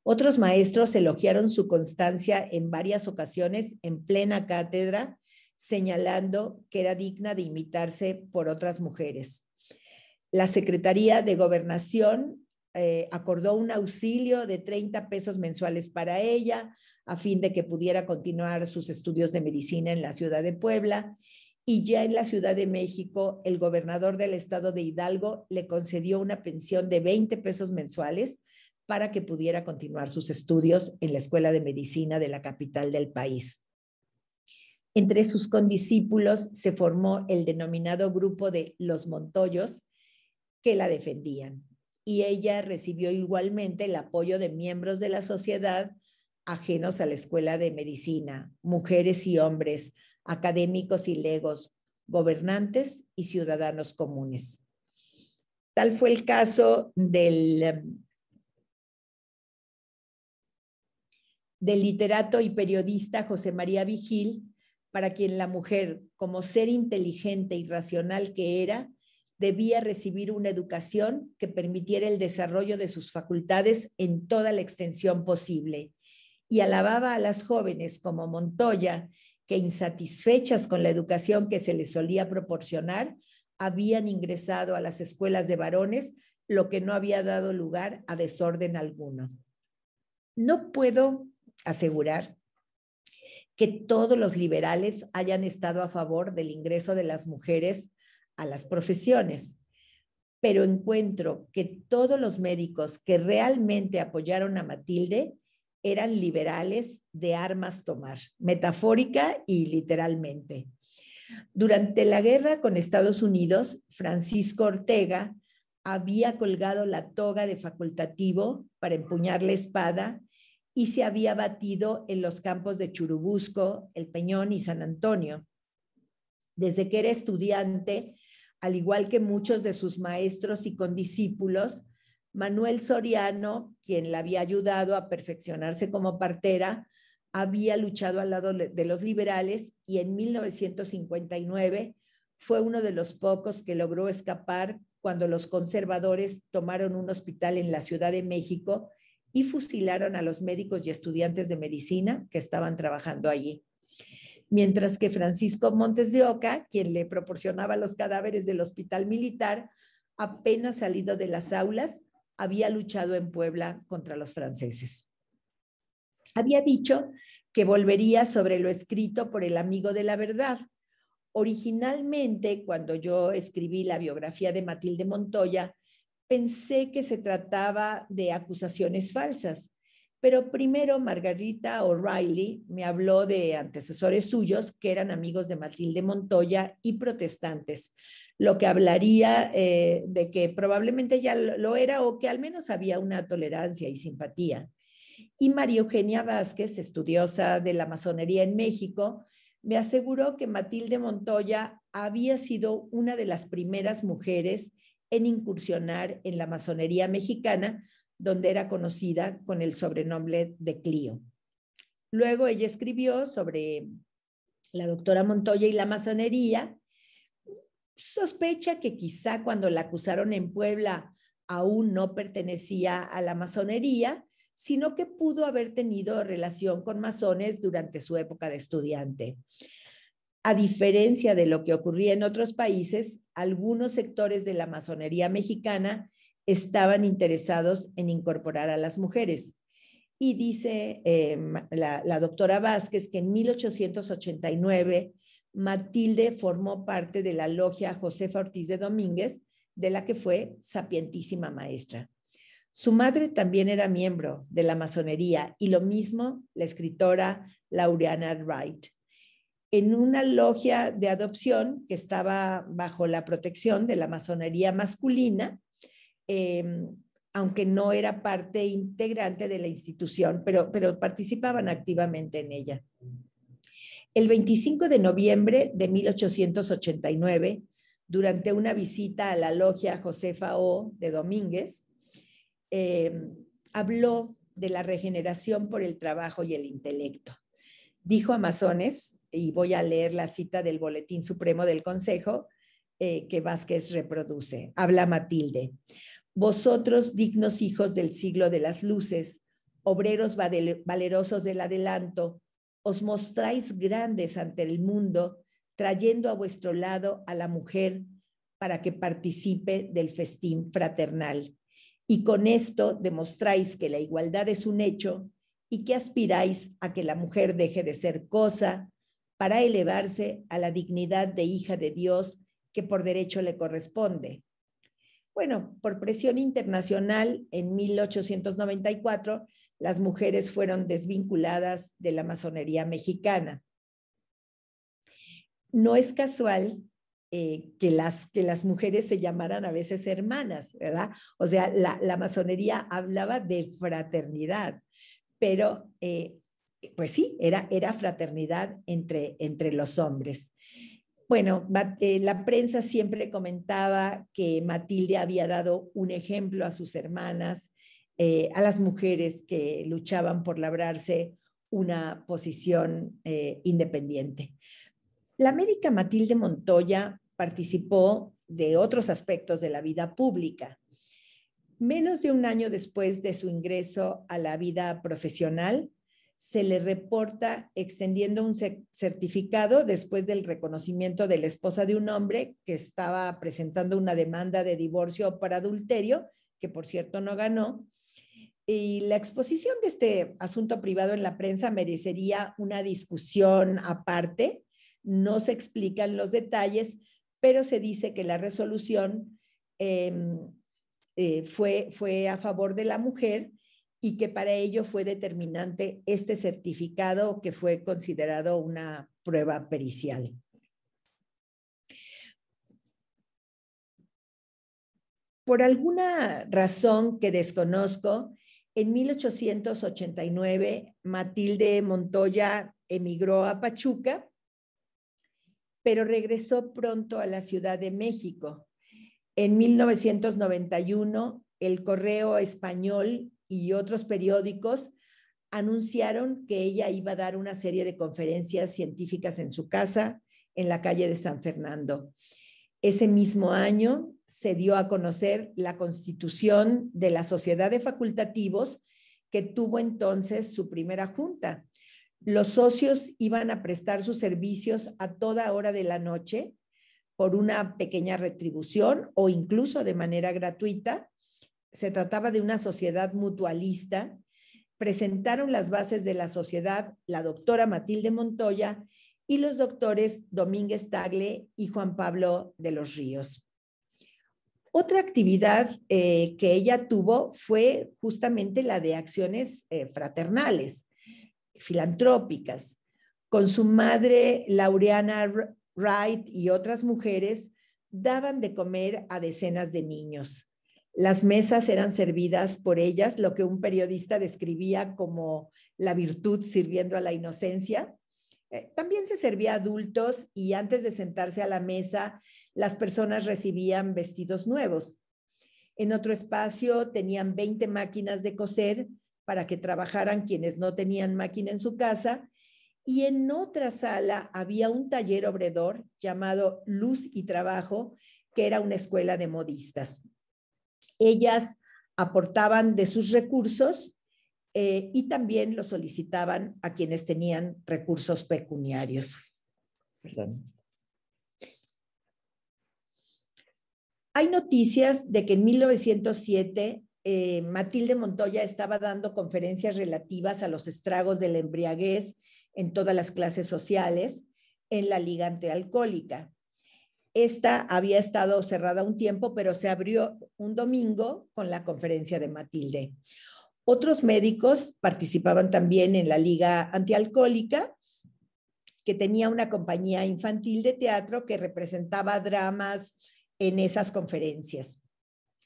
Otros maestros elogiaron su constancia en varias ocasiones en plena cátedra, señalando que era digna de imitarse por otras mujeres. La Secretaría de Gobernación eh, acordó un auxilio de 30 pesos mensuales para ella, a fin de que pudiera continuar sus estudios de medicina en la ciudad de Puebla, y ya en la Ciudad de México el gobernador del estado de Hidalgo le concedió una pensión de 20 pesos mensuales para que pudiera continuar sus estudios en la Escuela de Medicina de la capital del país. Entre sus condiscípulos se formó el denominado grupo de los Montoyos que la defendían y ella recibió igualmente el apoyo de miembros de la sociedad ajenos a la Escuela de Medicina, mujeres y hombres, académicos y legos, gobernantes y ciudadanos comunes. Tal fue el caso del, del literato y periodista José María Vigil, para quien la mujer, como ser inteligente y racional que era, debía recibir una educación que permitiera el desarrollo de sus facultades en toda la extensión posible. Y alababa a las jóvenes como Montoya, que insatisfechas con la educación que se les solía proporcionar, habían ingresado a las escuelas de varones, lo que no había dado lugar a desorden alguno. No puedo asegurar que todos los liberales hayan estado a favor del ingreso de las mujeres a las profesiones, pero encuentro que todos los médicos que realmente apoyaron a Matilde eran liberales de armas tomar, metafórica y literalmente. Durante la guerra con Estados Unidos, Francisco Ortega había colgado la toga de facultativo para empuñar la espada y se había batido en los campos de Churubusco, El Peñón y San Antonio. Desde que era estudiante, al igual que muchos de sus maestros y condiscípulos, Manuel Soriano, quien la había ayudado a perfeccionarse como partera, había luchado al lado de los liberales y en 1959 fue uno de los pocos que logró escapar cuando los conservadores tomaron un hospital en la Ciudad de México y fusilaron a los médicos y estudiantes de medicina que estaban trabajando allí. Mientras que Francisco Montes de Oca, quien le proporcionaba los cadáveres del hospital militar, apenas salido de las aulas, había luchado en Puebla contra los franceses. Había dicho que volvería sobre lo escrito por el amigo de la verdad. Originalmente, cuando yo escribí la biografía de Matilde Montoya, pensé que se trataba de acusaciones falsas, pero primero Margarita O'Reilly me habló de antecesores suyos que eran amigos de Matilde Montoya y protestantes, lo que hablaría eh, de que probablemente ya lo era o que al menos había una tolerancia y simpatía. Y María Eugenia Vázquez, estudiosa de la masonería en México, me aseguró que Matilde Montoya había sido una de las primeras mujeres en incursionar en la masonería mexicana, donde era conocida con el sobrenombre de Clio. Luego ella escribió sobre la doctora Montoya y la masonería sospecha que quizá cuando la acusaron en Puebla aún no pertenecía a la masonería, sino que pudo haber tenido relación con masones durante su época de estudiante. A diferencia de lo que ocurría en otros países, algunos sectores de la masonería mexicana estaban interesados en incorporar a las mujeres. Y dice eh, la, la, doctora Vázquez que en 1889 Matilde formó parte de la logia Josefa Ortiz de Domínguez, de la que fue sapientísima maestra. Su madre también era miembro de la masonería y lo mismo la escritora Laureana Wright. En una logia de adopción que estaba bajo la protección de la masonería masculina, em, aunque no era parte integrante de la institución, pero participaban activamente en ella. El 25 de noviembre de 1889, durante una visita a la logia Josefa O de Domínguez, em, habló de la regeneración por el trabajo y el intelecto. Dijo Amazones, y voy a leer la cita del Boletín Supremo del Consejo, eh, que Vázquez reproduce. Habla Matilde. Vosotros, dignos hijos del siglo de las luces, obreros valerosos del adelanto, os mostráis grandes ante el mundo, trayendo a vuestro lado a la mujer para que participe del festín fraternal. Y con esto demostráis que la igualdad es un hecho y que aspiráis a que la mujer deje de ser cosa para elevarse a la dignidad de hija de Dios que por derecho le corresponde. Bueno, por presión internacional, en 1894 las mujeres fueron desvinculadas de la masonería mexicana. No es casual eh, que, las, que las mujeres se llamaran a veces hermanas, ¿verdad? O sea, la, masonería hablaba de fraternidad, pero eh, pues sí, era, era fraternidad entre, entre los hombres. Bueno, eh, la prensa siempre comentaba que Matilde había dado un ejemplo a sus hermanas eh, a las mujeres que luchaban por labrarse una posición eh, independiente. La médica Matilde Montoya participó de otros aspectos de la vida pública. Menos de un año después de su ingreso a la vida profesional, se le reporta extendiendo un certificado después del reconocimiento de la esposa de un hombre que estaba presentando una demanda de divorcio para adulterio, que por cierto no ganó, y la exposición de este asunto privado en la prensa merecería una discusión aparte. No se explican los detalles, pero se dice que la resolución em, eh, fue a favor de la mujer y que para ello fue determinante este certificado que fue considerado una prueba pericial. Por alguna razón que desconozco, en 1889, Matilde Montoya emigró a Pachuca, pero regresó pronto a la Ciudad de México. En 1991, el Correo Español y otros periódicos anunciaron que ella iba a dar una serie de conferencias científicas en su casa, en la calle de San Fernando. Ese mismo año se dio a conocer la constitución de la Sociedad de Facultativos, que tuvo entonces su primera junta. Los socios iban a prestar sus servicios a toda hora de la noche por una pequeña retribución o incluso de manera gratuita. Se trataba de una sociedad mutualista. Presentaron las bases de la sociedad la doctora Matilde Montoya y los doctores Domínguez Tagle y Juan Pablo de los Ríos. Otra actividad eh, que ella tuvo fue justamente la de acciones eh, fraternales, filantrópicas. Con su madre, Laureana Wright y otras mujeres, daban de comer a decenas de niños. Las mesas eran servidas por ellas, lo que un periodista describía como la virtud sirviendo a la inocencia. Eh, también se servía a adultos y antes de sentarse a la mesa, las personas recibían vestidos nuevos. En otro espacio tenían 20 máquinas de coser para que trabajaran quienes no tenían máquina en su casa. Y en otra sala había un taller obredor llamado Luz y Trabajo, que era una escuela de modistas. Ellas aportaban de sus recursos eh, y también lo solicitaban a quienes tenían recursos pecuniarios. Hay noticias de que en 1907 eh, Matilde Montoya estaba dando conferencias relativas a los estragos de la embriaguez en todas las clases sociales en la Liga Antialcohólica. Esta había estado cerrada un tiempo, pero se abrió un domingo con la conferencia de Matilde. Otros médicos participaban también en la Liga Antialcohólica, que tenía una compañía infantil de teatro que representaba dramas en esas conferencias.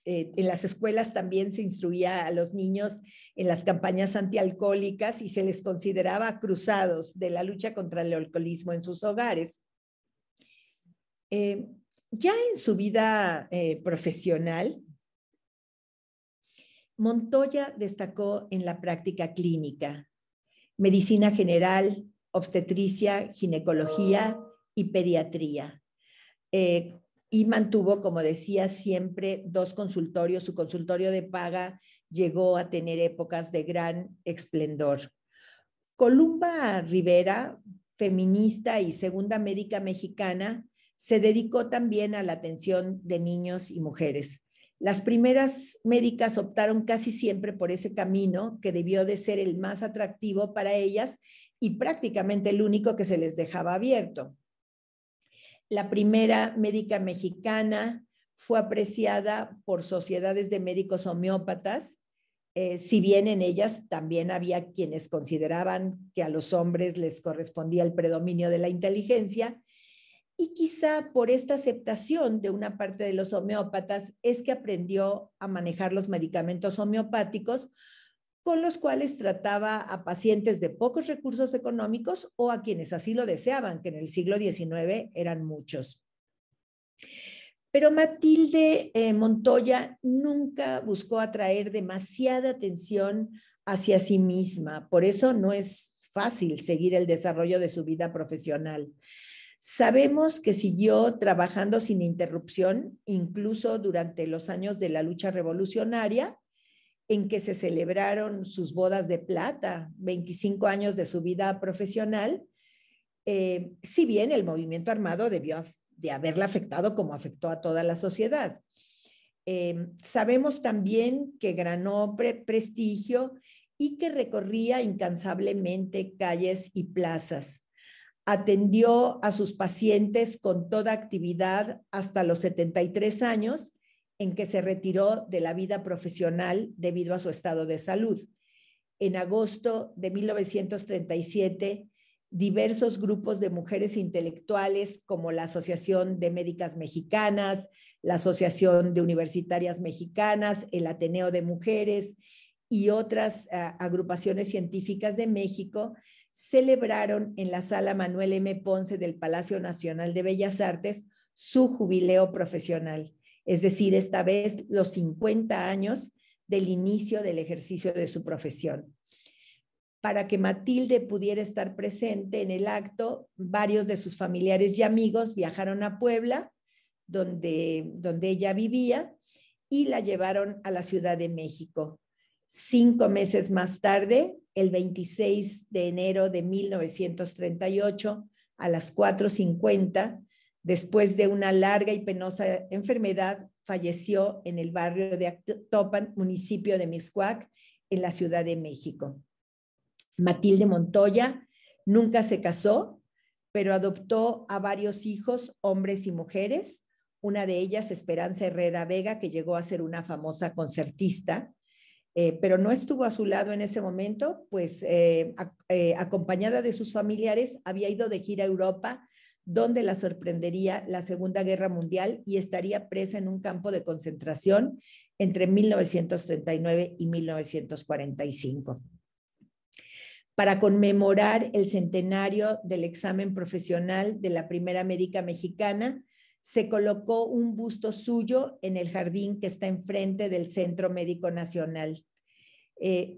Eh, en las escuelas también se instruía a los niños en las campañas antialcohólicas y se les consideraba cruzados de la lucha contra el alcoholismo en sus hogares. Eh, ya en su vida eh, profesional, Montoya destacó en la práctica clínica, medicina general, obstetricia, ginecología y pediatría. Eh, y mantuvo, como decía, siempre dos consultorios. Su consultorio de paga llegó a tener épocas de gran esplendor. Columba Rivera, feminista y segunda médica mexicana, se dedicó también a la atención de niños y mujeres. Las primeras médicas optaron casi siempre por ese camino que debió de ser el más atractivo para ellas y prácticamente el único que se les dejaba abierto. La primera médica mexicana fue apreciada por sociedades de médicos homeópatas, eh, si bien en ellas también había quienes consideraban que a los hombres les correspondía el predominio de la inteligencia, y quizá por esta aceptación de una parte de los homeópatas es que aprendió a manejar los medicamentos homeopáticos con los cuales trataba a pacientes de pocos recursos económicos o a quienes así lo deseaban, que en el siglo XIX eran muchos. Pero Matilde eh, Montoya nunca buscó atraer demasiada atención hacia sí misma, por eso no es fácil seguir el desarrollo de su vida profesional. Sabemos que siguió trabajando sin interrupción, incluso durante los años de la lucha revolucionaria, en que se celebraron sus bodas de plata, 25 años de su vida profesional, eh, si bien el movimiento armado debió de haberla afectado como afectó a toda la sociedad. Eh, sabemos también que granó prestigio y que recorría incansablemente calles y plazas. Atendió a sus pacientes con toda actividad hasta los 73 años, en que se retiró de la vida profesional debido a su estado de salud. En agosto de 1937, diversos grupos de mujeres intelectuales como la Asociación de Médicas Mexicanas, la Asociación de Universitarias Mexicanas, el Ateneo de Mujeres y otras ah, agrupaciones científicas de México celebraron en la sala Manuel M. Ponce del Palacio Nacional de Bellas Artes su jubileo profesional, es decir, esta vez los 50 años del inicio del ejercicio de su profesión. Para que Matilde pudiera estar presente en el acto, varios de sus familiares y amigos viajaron a Puebla, donde, ella vivía, y la llevaron a la Ciudad de México. Cinco meses más tarde, el 26 de enero de 1938, a las 4.50, después de una larga y penosa enfermedad, falleció en el barrio de Actopan, municipio de Miscuac, en la Ciudad de México. Matilde Montoya nunca se casó, pero adoptó a varios hijos, hombres y mujeres, una de ellas Esperanza Herrera Vega, que llegó a ser una famosa concertista, eh, pero no estuvo a su lado en ese momento, pues eh, eh, acompañada de sus familiares había ido de gira a Europa, donde la sorprendería la Segunda Guerra Mundial y estaría presa en un campo de concentración entre 1939 y 1945. Para conmemorar el centenario del examen profesional de la primera médica mexicana, se colocó un busto suyo en el jardín que está enfrente del Centro Médico Nacional. Eh,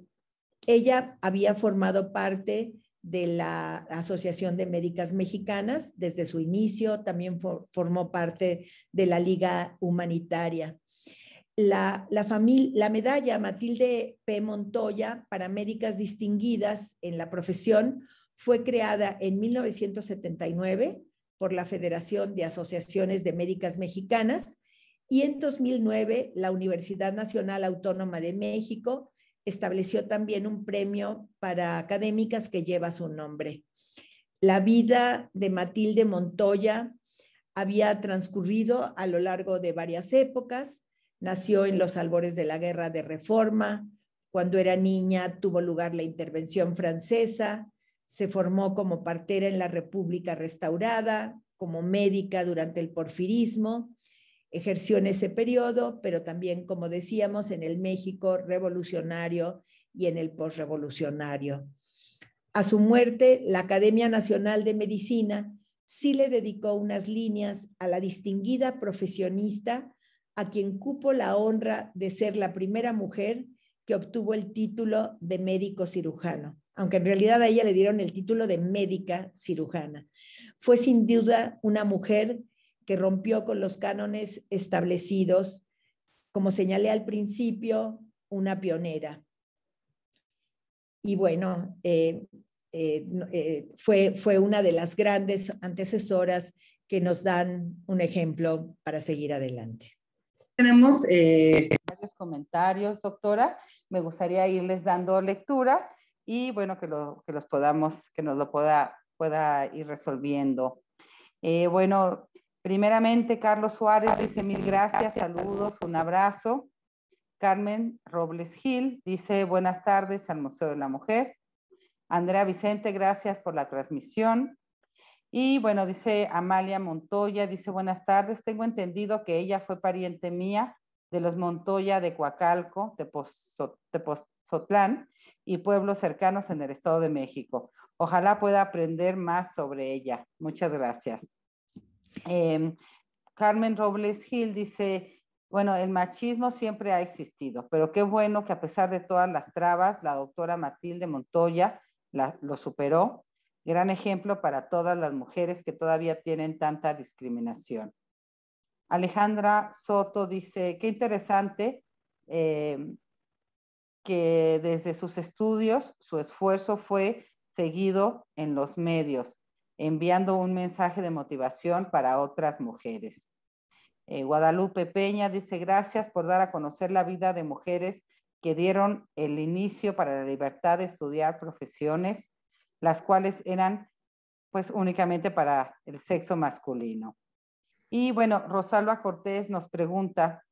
ella había formado parte de la Asociación de Médicas Mexicanas desde su inicio, también formó parte de la Liga Humanitaria. La, la medalla Matilde P. Montoya para médicas distinguidas en la profesión fue creada en 1979 por la Federación de Asociaciones de Médicas Mexicanas y en 2009 la Universidad Nacional Autónoma de México estableció también un premio para académicas que lleva su nombre. La vida de Matilde Montoya había transcurrido a lo largo de varias épocas. Nació en los albores de la Guerra de Reforma. Cuando era niña tuvo lugar la intervención francesa se formó como partera en la República Restaurada, como médica durante el porfirismo, ejerció en ese periodo, pero también, como decíamos, en el México revolucionario y en el posrevolucionario. A su muerte, la Academia Nacional de Medicina sí le dedicó unas líneas a la distinguida profesionista a quien cupo la honra de ser la primera mujer que obtuvo el título de médico cirujano aunque en realidad a ella le dieron el título de médica cirujana. Fue sin duda una mujer que rompió con los cánones establecidos, como señalé al principio, una pionera. Y bueno, eh, eh, eh, fue, fue una de las grandes antecesoras que nos dan un ejemplo para seguir adelante. Tenemos varios comentarios, doctora. Me gustaría irles dando lectura y bueno, que, lo, que los podamos, que nos lo pueda, pueda ir resolviendo. Eh, bueno, primeramente Carlos Suárez dice mil gracias, saludos, un abrazo. Carmen Robles Gil dice buenas tardes al Museo de la Mujer. Andrea Vicente, gracias por la transmisión. Y bueno, dice Amalia Montoya, dice buenas tardes, tengo entendido que ella fue pariente mía de los Montoya de Coacalco, de Pozotlán, y pueblos cercanos en el Estado de México. Ojalá pueda aprender más sobre ella. Muchas gracias. Em, Carmen Robles Gil dice, bueno, el machismo siempre ha existido, pero qué bueno que a pesar de todas las trabas, la doctora Matilde Montoya lo superó. Gran ejemplo para todas las mujeres que todavía tienen tanta discriminación. Alejandra Soto dice, qué interesante em, que desde sus estudios su esfuerzo fue seguido en los medios, enviando un mensaje de motivación para otras mujeres. Eh, Guadalupe Peña dice gracias por dar a conocer la vida de mujeres que dieron el inicio para la libertad de estudiar profesiones, las cuales eran pues únicamente para el sexo masculino. Y bueno, Rosalba Cortés nos pregunta,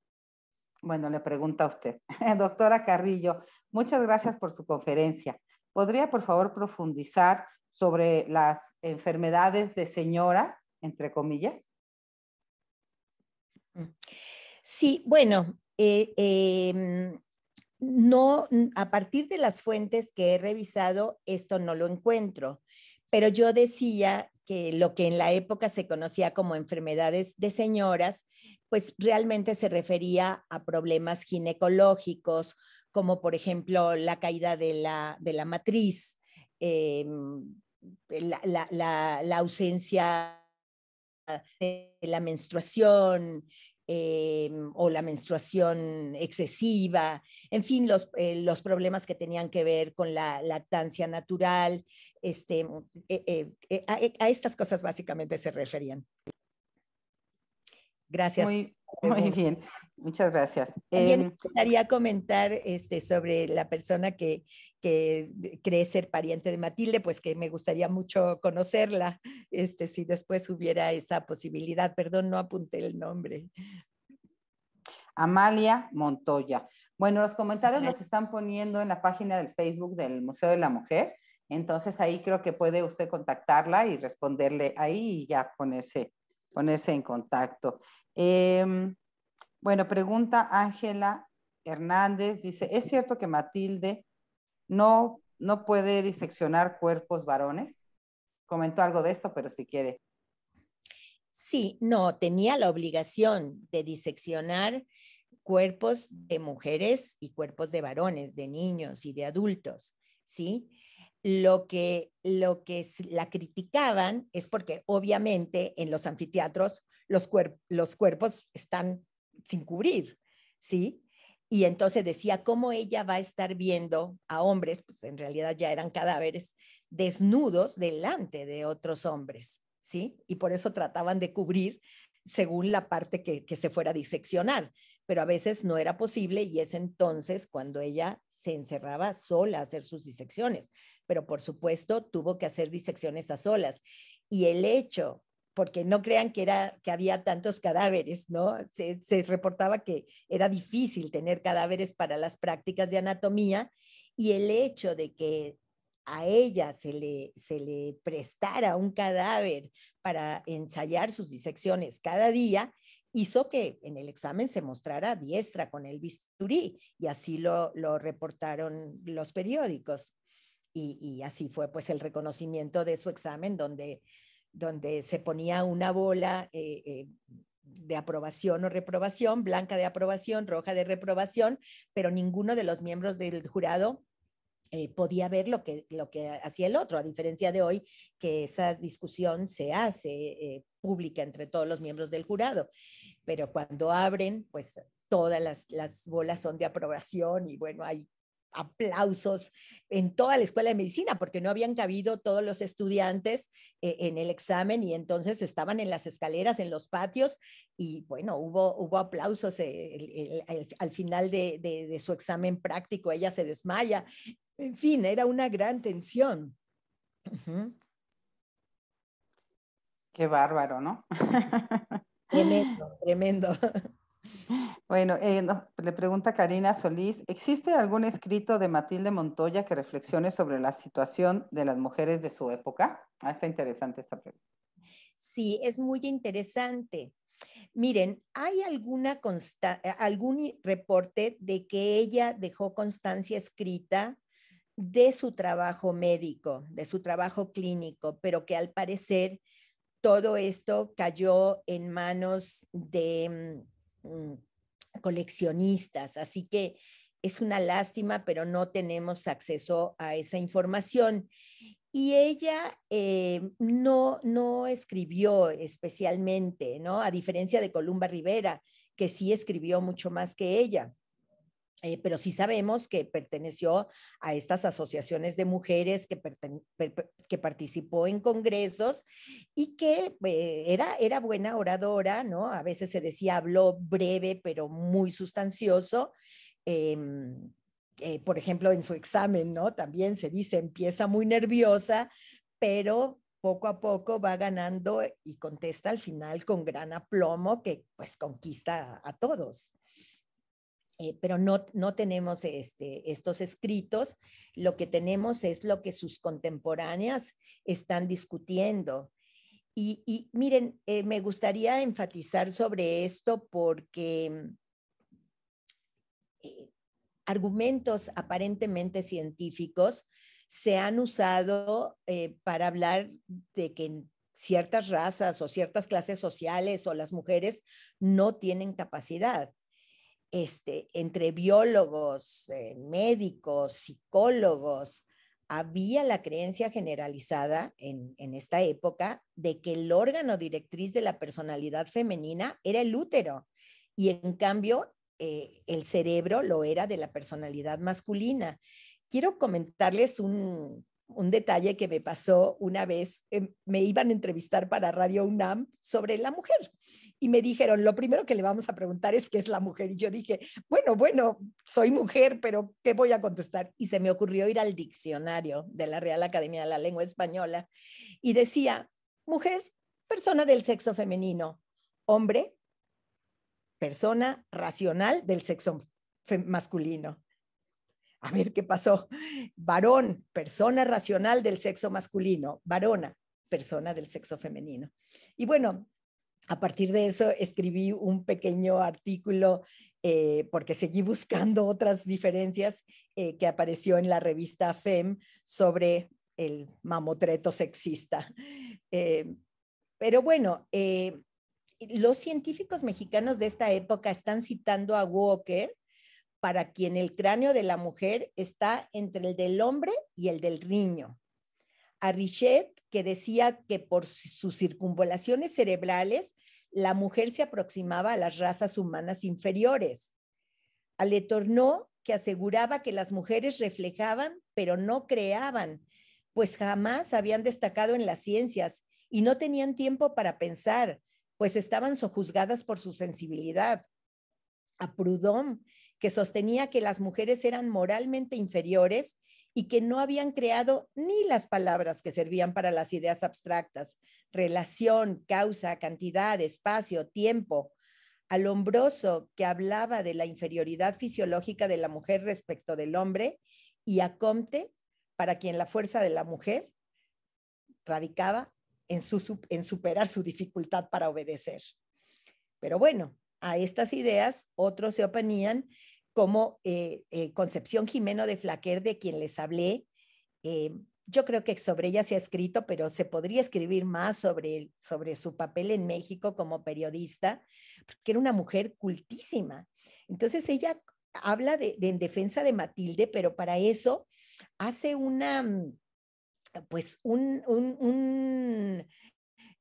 bueno, le pregunta a usted. Doctora Carrillo, muchas gracias por su conferencia. ¿Podría, por favor, profundizar sobre las enfermedades de señoras, entre comillas? Sí, bueno, eh, em, no, a partir de las fuentes que he revisado, esto no lo encuentro, pero yo decía que lo que en la época se conocía como enfermedades de señoras, pues realmente se refería a problemas ginecológicos, como por ejemplo la caída de la, de la matriz, em, la, la, ausencia de la menstruación, Em, o la menstruación excesiva, en fin, eh, los, problemas que tenían que ver con la lactancia natural, este, mm, eh, eh, a, estas cosas básicamente se referían. Gracias. muy bien. Muchas gracias. Em, me gustaría comentar este, sobre la persona que, cree ser pariente de Matilde, pues que me gustaría mucho conocerla, este, si después hubiera esa posibilidad. Perdón, no apunté el nombre. Amalia Montoya. Bueno, los comentarios los están poniendo en la página del Facebook del Museo de la Mujer. Entonces ahí creo que puede usted contactarla y responderle ahí y ya ponerse, ponerse en contacto. Em, bueno, pregunta Ángela Hernández, dice, ¿es cierto que Matilde no, no puede diseccionar cuerpos varones? Comentó algo de eso, pero si quiere. Sí, no, tenía la obligación de diseccionar cuerpos de mujeres y cuerpos de varones, de niños y de adultos, ¿sí? Lo que, lo que la criticaban es porque obviamente en los anfiteatros los, los cuerpos están sin cubrir, ¿sí? Y entonces decía cómo ella va a estar viendo a hombres, pues en realidad ya eran cadáveres, desnudos delante de otros hombres, ¿sí? Y por eso trataban de cubrir según la parte que, que se fuera a diseccionar, pero a veces no era posible y es entonces cuando ella se encerraba sola a hacer sus disecciones, pero por supuesto tuvo que hacer disecciones a solas. Y el hecho porque no crean que, era, que había tantos cadáveres, ¿no? Se, reportaba que era difícil tener cadáveres para las prácticas de anatomía y el hecho de que a ella se le, se le prestara un cadáver para ensayar sus disecciones cada día, hizo que en el examen se mostrara diestra con el bisturí y así lo, lo reportaron los periódicos. Y, y, así fue pues el reconocimiento de su examen donde donde se ponía una bola eh, eh, de aprobación o reprobación, blanca de aprobación, roja de reprobación, pero ninguno de los miembros del jurado eh, podía ver lo que, lo que hacía el otro, a diferencia de hoy que esa discusión se hace pública entre todos los miembros del jurado. Pero cuando abren, pues todas las, las bolas son de aprobación y bueno, hay aplausos en toda la escuela de medicina porque no habían cabido todos los estudiantes eh, en el examen y entonces estaban en las escaleras, en los patios y bueno, hubo, hubo aplausos eh, al final de, de, su examen práctico, ella se desmaya, en fin, era una gran tensión. Qué bárbaro, ¿no? tremendo, tremendo. Bueno, eh, le pregunta Karina Solís, ¿existe algún escrito de Matilde Montoya que reflexione sobre la situación de las mujeres de su época? Ah, está interesante esta pregunta. Sí, es muy interesante. Miren, hay alguna consta algún reporte de que ella dejó constancia escrita de su trabajo médico, de su trabajo clínico, pero que al parecer todo esto cayó en manos de mm, Mm, coleccionistas. Así que es una lástima, pero no tenemos acceso a esa información. Y ella eh, no, escribió especialmente, ¿no? A diferencia de Columba Rivera, que sí escribió mucho más que ella. Eh, pero sí sabemos que perteneció a estas asociaciones de mujeres, que, participó en congresos y que eh, era, buena oradora, ¿no? A veces se decía, habló breve, pero muy sustancioso. Em, eh, por ejemplo, en su examen, ¿no? También se dice, empieza muy nerviosa, pero poco a poco va ganando y contesta al final con gran aplomo que pues conquista a todos. Eh, pero no, tenemos este, estos escritos, lo que tenemos es lo que sus contemporáneas están discutiendo. Y, miren, eh, me gustaría enfatizar sobre esto porque eh, argumentos aparentemente científicos se han usado para hablar de que ciertas razas o ciertas clases sociales o las mujeres no tienen capacidad este, entre biólogos, eh, médicos, psicólogos, había la creencia generalizada en, esta época de que el órgano directriz de la personalidad femenina era el útero y en cambio eh, el cerebro lo era de la personalidad masculina. Quiero comentarles un, un detalle que me pasó una vez, em, me iban a entrevistar para Radio UNAM sobre la mujer y me dijeron, lo primero que le vamos a preguntar es qué es la mujer. Y yo dije, bueno, bueno, soy mujer, pero ¿qué voy a contestar? Y se me ocurrió ir al diccionario de la Real Academia de la Lengua Española y decía, mujer, persona del sexo femenino, hombre, persona racional del sexo masculino a ver qué pasó. Varón, persona racional del sexo masculino, varona, persona del sexo femenino. Y bueno, a partir de eso escribí un pequeño artículo eh, porque seguí buscando otras diferencias eh, que apareció en la revista FEM sobre el mamotreto sexista. Eh, pero bueno, los científicos mexicanos de esta época están citando a Walker para quien el cráneo de la mujer está entre el del hombre y el del niño. A Richet, que decía que por sus circunvolaciones cerebrales, la mujer se aproximaba a las razas humanas inferiores. A Letourneau, que aseguraba que las mujeres reflejaban, pero no creaban, pues jamás habían destacado en las ciencias y no tenían tiempo para pensar, pues estaban sojuzgadas por su sensibilidad. A Proudhon, que sostenía que las mujeres eran moralmente inferiores y que no habían creado ni las palabras que servían para las ideas abstractas, relación, causa, cantidad, espacio, tiempo. Alombroso, que hablaba de la inferioridad fisiológica de la mujer respecto del hombre, y a Comte, para quien la fuerza de la mujer radicaba en, en superar su dificultad para obedecer. Pero bueno, a estas ideas, otros se oponían, como eh, eh, Concepción Jimeno de Flaquer, de quien les hablé. Eh, yo creo que sobre ella se ha escrito, pero se podría escribir más sobre, sobre su papel en México como periodista, porque era una mujer cultísima. Entonces ella habla en defensa de Matilde, pero para eso hace una, pues un, un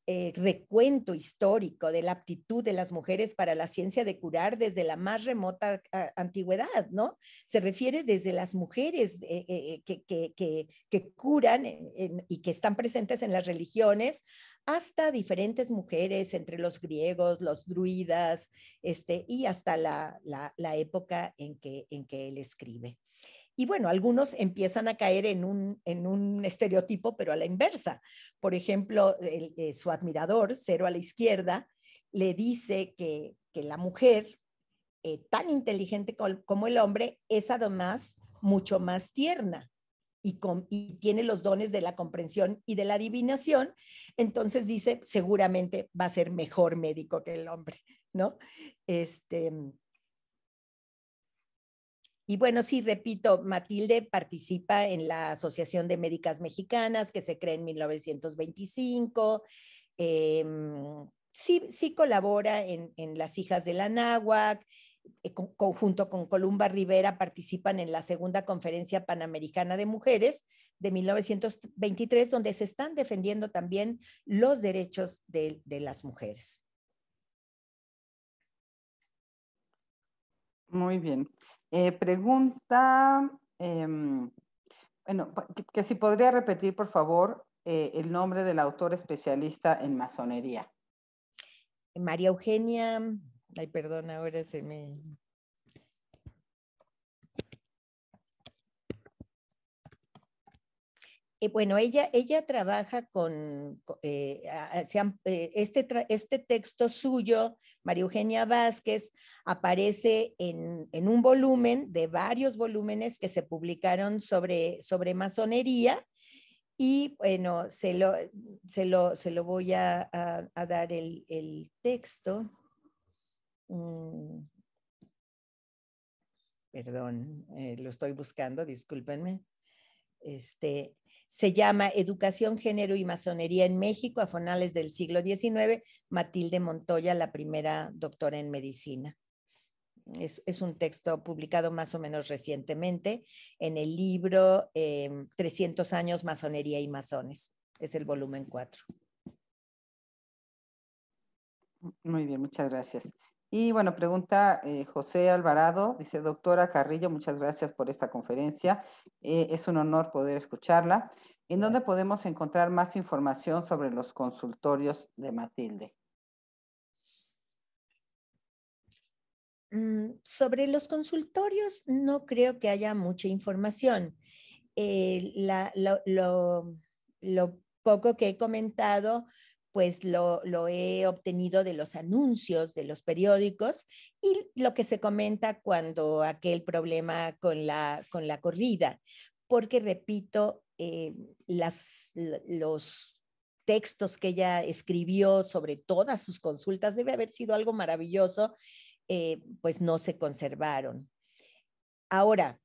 eh, recuento histórico de la aptitud de las mujeres para la ciencia de curar desde la más remota antigüedad, ¿no? Se refiere desde las mujeres eh, eh, que, curan y que están presentes en las religiones hasta diferentes mujeres entre los griegos, los druidas, este, y hasta la, época en en que él escribe. Y bueno, algunos empiezan a caer en un, en un estereotipo, pero a la inversa. Por ejemplo, eh, su admirador, cero a la izquierda, le dice que, la mujer, eh, tan inteligente como el hombre, es además mucho más tierna. Y, con, y, tiene los dones de la comprensión y de la adivinación, entonces dice, seguramente va a ser mejor médico que el hombre, ¿no? Este, y bueno, sí, repito, Matilde participa en la Asociación de Médicas Mexicanas que se crea en 1925. Em, sí, colabora en, Las Hijas de la Náhuac, eh, junto con Columba Rivera participan en la segunda conferencia panamericana de mujeres de 1923, donde se están defendiendo también los derechos de las mujeres. Muy bien. Eh, pregunta, em, bueno, que, si podría repetir, por favor, eh, el nombre del autor especialista en masonería. María Eugenia, ay, perdón, ahora se me Eh, bueno, ella, ella trabaja con, eh, eh, este, este, texto suyo, María Eugenia Vázquez, aparece en, un volumen de varios volúmenes que se publicaron sobre, sobre masonería. Y bueno, se lo, se lo, voy a, dar el, texto. Mm. perdón, lo estoy buscando, discúlpenme. Este, se llama Educación, Género y Masonería en México a finales del siglo XIX, Matilde Montoya, la primera doctora en medicina. Es, un texto publicado más o menos recientemente en el libro 300 eh, años Masonería y Masones. Es el volumen 4. Muy bien, muchas gracias. Y bueno, pregunta eh, José Alvarado, dice, doctora Carrillo, muchas gracias por esta conferencia. Eh, es un honor poder escucharla. ¿En dónde podemos encontrar más información sobre los consultorios de Matilde? Mm, sobre los consultorios no creo que haya mucha información. Eh, lo poco que he comentado pues lo, he obtenido de los anuncios de los periódicos y lo que se comenta cuando aquel problema con la, corrida, porque repito, eh, los textos que ella escribió sobre todas sus consultas, debe haber sido algo maravilloso, eh, pues no se conservaron. Ahora,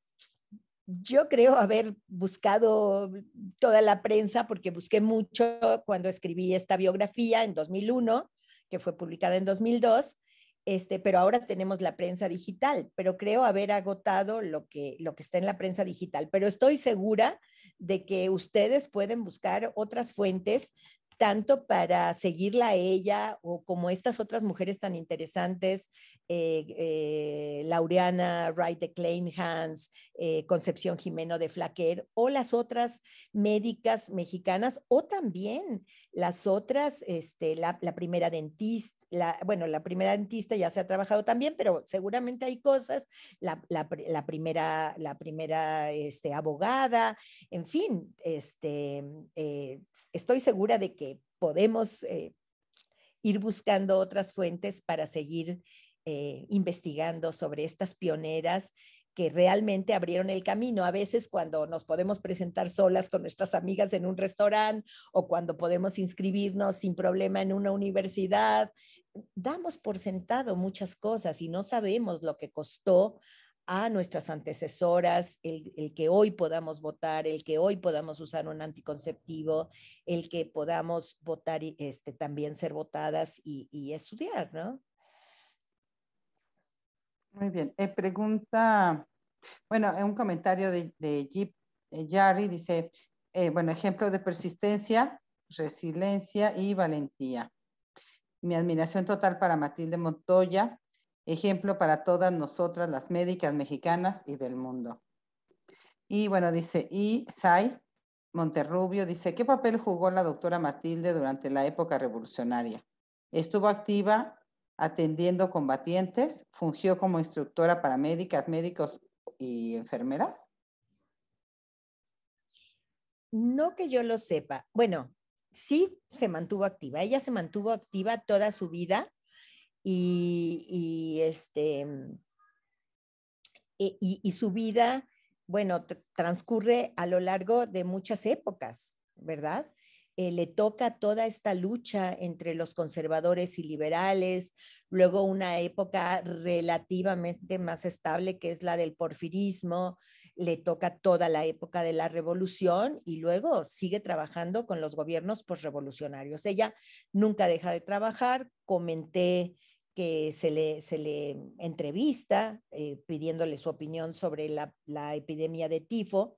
yo creo haber buscado toda la prensa porque busqué mucho cuando escribí esta biografía en 2001, que fue publicada en 2002, este, pero ahora tenemos la prensa digital, pero creo haber agotado lo que, lo que está en la prensa digital, pero estoy segura de que ustedes pueden buscar otras fuentes tanto para seguirla a ella o como estas otras mujeres tan interesantes eh, eh, Laureana Wright de Kleinhans, eh, Concepción Jimeno de Flaquer, o las otras médicas mexicanas, o también las otras, este, la, primera dentista, bueno, la primera dentista ya se ha trabajado también, pero seguramente hay cosas, la, primera, la primera este, abogada, en fin, este, eh, estoy segura de que podemos ir buscando otras fuentes para seguir eh, investigando sobre estas pioneras que realmente abrieron el camino. A veces cuando nos podemos presentar solas con nuestras amigas en un restaurante o cuando podemos inscribirnos sin problema en una universidad, damos por sentado muchas cosas y no sabemos lo que costó a nuestras antecesoras, el, que hoy podamos votar, el que hoy podamos usar un anticonceptivo, el que podamos votar y este, también ser votadas y, y estudiar, ¿no? Muy bien. Eh, pregunta, bueno, un comentario de, de Yari eh, dice, eh, bueno, ejemplo de persistencia, resiliencia y valentía. Mi admiración total para Matilde Montoya, ejemplo para todas nosotras las médicas mexicanas y del mundo. Y bueno, dice, y Sai Monterrubio dice, ¿qué papel jugó la doctora Matilde durante la época revolucionaria? Estuvo activa atendiendo combatientes, fungió como instructora para médicas, médicos y enfermeras. No que yo lo sepa. Bueno, sí se mantuvo activa. Ella se mantuvo activa toda su vida y, este, e, y, su vida, bueno, transcurre a lo largo de muchas épocas, ¿verdad? Eh, le toca toda esta lucha entre los conservadores y liberales, luego una época relativamente más estable que es la del porfirismo, le toca toda la época de la revolución y luego sigue trabajando con los gobiernos postrevolucionarios. Ella nunca deja de trabajar, comenté que se le, entrevista eh, pidiéndole su opinión sobre la epidemia de tifo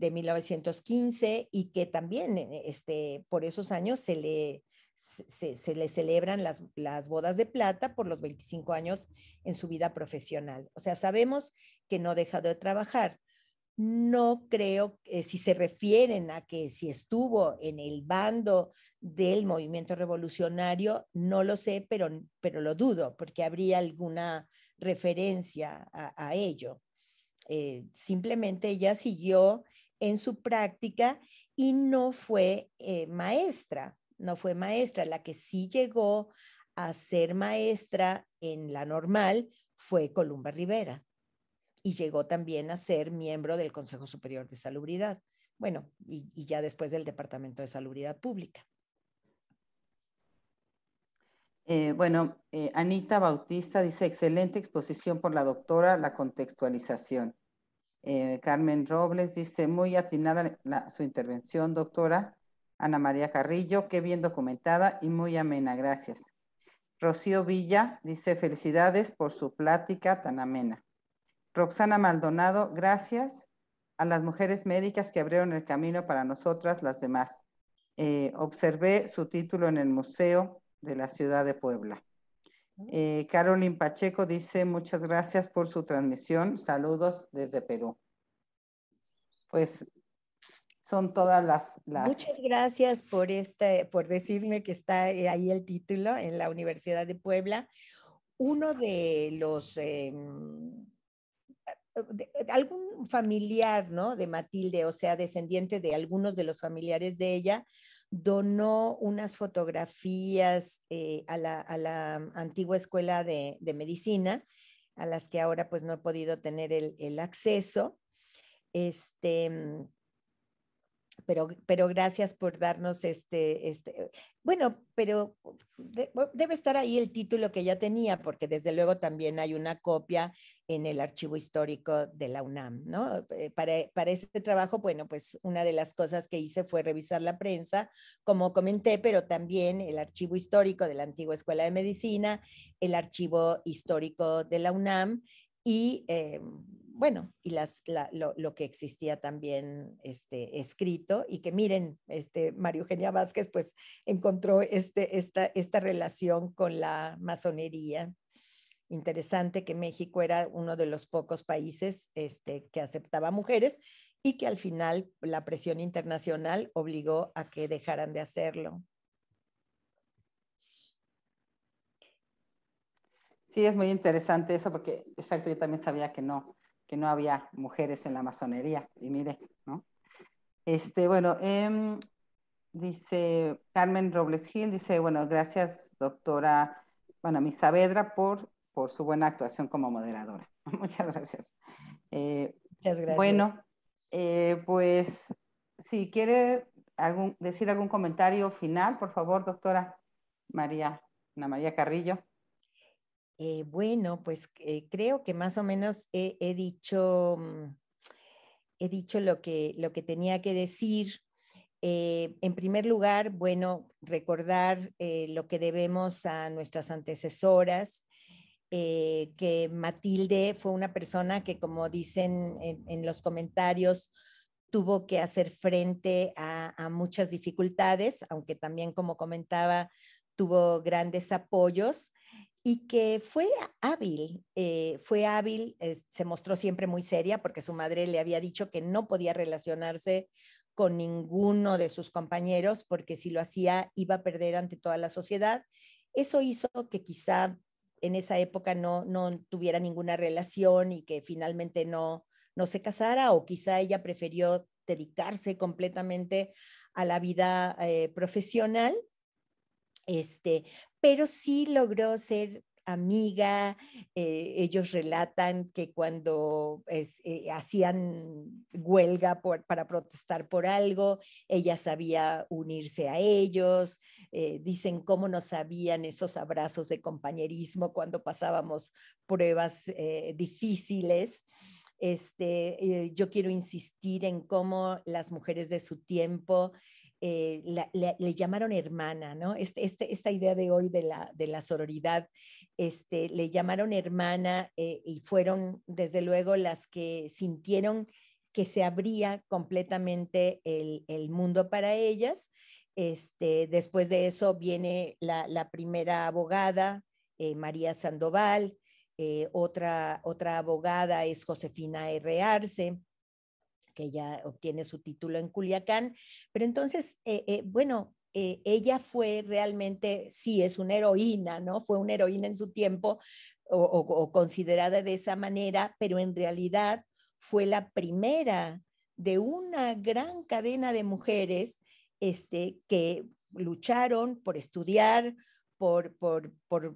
de 1915 y que también eh, este, por esos años se le, se, le celebran las, bodas de plata por los 25 años en su vida profesional. O sea, sabemos que no ha dejado de trabajar. No creo eh, si se refieren a que si estuvo en el bando del movimiento revolucionario, no lo sé, pero, pero lo dudo, porque habría alguna referencia a, ello. Eh, simplemente ella siguió en su práctica y no fue eh, maestra, no fue maestra. La que sí llegó a ser maestra en la normal fue Columba Rivera y llegó también a ser miembro del Consejo Superior de Salubridad, bueno, y, ya después del Departamento de Salubridad Pública. Eh, bueno, eh, Anita Bautista dice, excelente exposición por la doctora, la contextualización. Eh, Carmen Robles dice, muy atinada su intervención, doctora. Ana María Carrillo, qué bien documentada y muy amena, gracias. Rocío Villa dice, felicidades por su plática tan amena. Roxana Maldonado, gracias a las mujeres médicas que abrieron el camino para nosotras, las demás. Eh, observé su título en el Museo de la Ciudad de Puebla. Eh, Carolyn Pacheco dice, muchas gracias por su transmisión. Saludos desde Perú. Pues son todas las, Muchas gracias por, este, por decirme que está eh, ahí el título en la Universidad de Puebla. Uno de los... Em, algún familiar, ¿no? De Matilde, o sea, descendiente de algunos de los familiares de ella, donó unas fotografías eh, a, la, mm, antigua escuela de, medicina, a las que ahora pues no he podido tener el, el acceso. Este, mm, pero, gracias por darnos este, este bueno, pero debe estar ahí el título que ya tenía, porque desde luego también hay una copia en el archivo histórico de la UNAM, ¿no? Eh, para, para este trabajo, bueno, pues una de las cosas que hice fue revisar la prensa, como comenté, pero también el archivo histórico de la antigua Escuela de Medicina, el archivo histórico de la UNAM, y eh, bueno, y lo, que existía también este, escrito y que miren, este, María Eugenia Vázquez pues encontró este, esta, esta relación con la masonería. Interesante que México era uno de los pocos países este, que aceptaba mujeres y que al final la presión internacional obligó a que dejaran de hacerlo. Sí, es muy interesante eso porque, exacto, yo también sabía que no, que no había mujeres en la masonería. Y mire, ¿no? Este, bueno, em, dice Carmen Robles Gil, dice, bueno, gracias doctora, bueno, mi Saavedra por, por su buena actuación como moderadora. Muchas gracias. Eh, Muchas gracias. Bueno, eh, pues si quiere algún, decir algún comentario final, por favor, doctora María, Ana María Carrillo. Eh, bueno, pues eh, creo que más o menos he, dicho, mm, he dicho lo que, lo que tenía que decir. Eh, en primer lugar, bueno, recordar lo que debemos a nuestras antecesoras, que Matilde fue una persona que, como dicen en, los comentarios, tuvo que hacer frente a, muchas dificultades, aunque también, como comentaba, tuvo grandes apoyos, y que fue hábil, eh, fue hábil, se mostró siempre muy seria porque su madre le había dicho que no podía relacionarse con ninguno de sus compañeros porque si lo hacía iba a perder ante toda la sociedad. Eso hizo que quizá en esa época no, no tuviera ninguna relación y que finalmente no, no se casara o quizá ella prefirió dedicarse completamente a la vida eh, profesional. Este, pero sí logró ser amiga. Eh, ellos relatan que cuando eh, hacían huelga para protestar por algo, ella sabía unirse a ellos. Eh, dicen cómo nos sabían esos abrazos de compañerismo cuando pasábamos pruebas difíciles. Este, yo quiero insistir en cómo las mujeres de su tiempo eh, le llamaron hermana, ¿no? Este, este, esta idea de hoy de la, de la sororidad, este, le llamaron hermana eh, y fueron desde luego las que sintieron que se abría completamente el, mundo para ellas. Este, después de eso viene la, primera abogada, eh, María Sandoval, otra, otra abogada es Josefina R. Arce, ella obtiene su título en Culiacán. Pero entonces, eh, eh, bueno, eh, ella fue realmente, sí, es una heroína, ¿no? Fue una heroína en su tiempo o, considerada de esa manera, pero en realidad fue la primera de una gran cadena de mujeres este, que lucharon por estudiar, por, por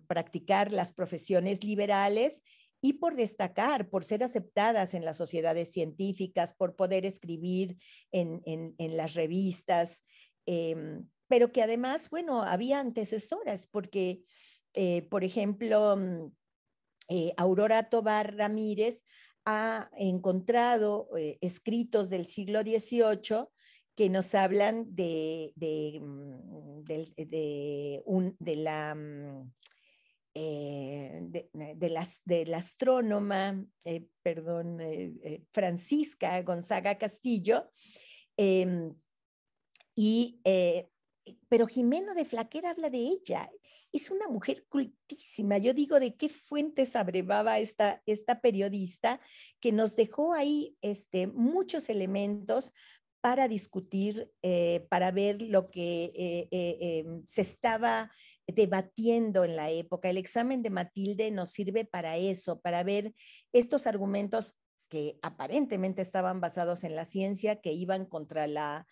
practicar las profesiones liberales y por destacar, por ser aceptadas en las sociedades científicas, por poder escribir en, las revistas, em, pero que además, bueno, había antecesoras, porque, eh, por ejemplo, mm, eh, Aurora Tobar Ramírez ha encontrado eh, escritos del siglo XVIII que nos hablan de, de, mm, de, la mm, eh, de, eh, de la astrónoma, eh, perdón, Francisca Gonzaga Castillo, em, y, pero Jimeno de Flaquer habla de ella. Es una mujer cultísima. Yo digo de qué fuentes abrevaba esta, esta periodista que nos dejó ahí este, muchos elementos para discutir, eh, para ver lo que eh, eh, em, se estaba debatiendo en la época. El examen de Matilde nos sirve para eso, para ver estos argumentos que aparentemente estaban basados en la ciencia, que iban contra la,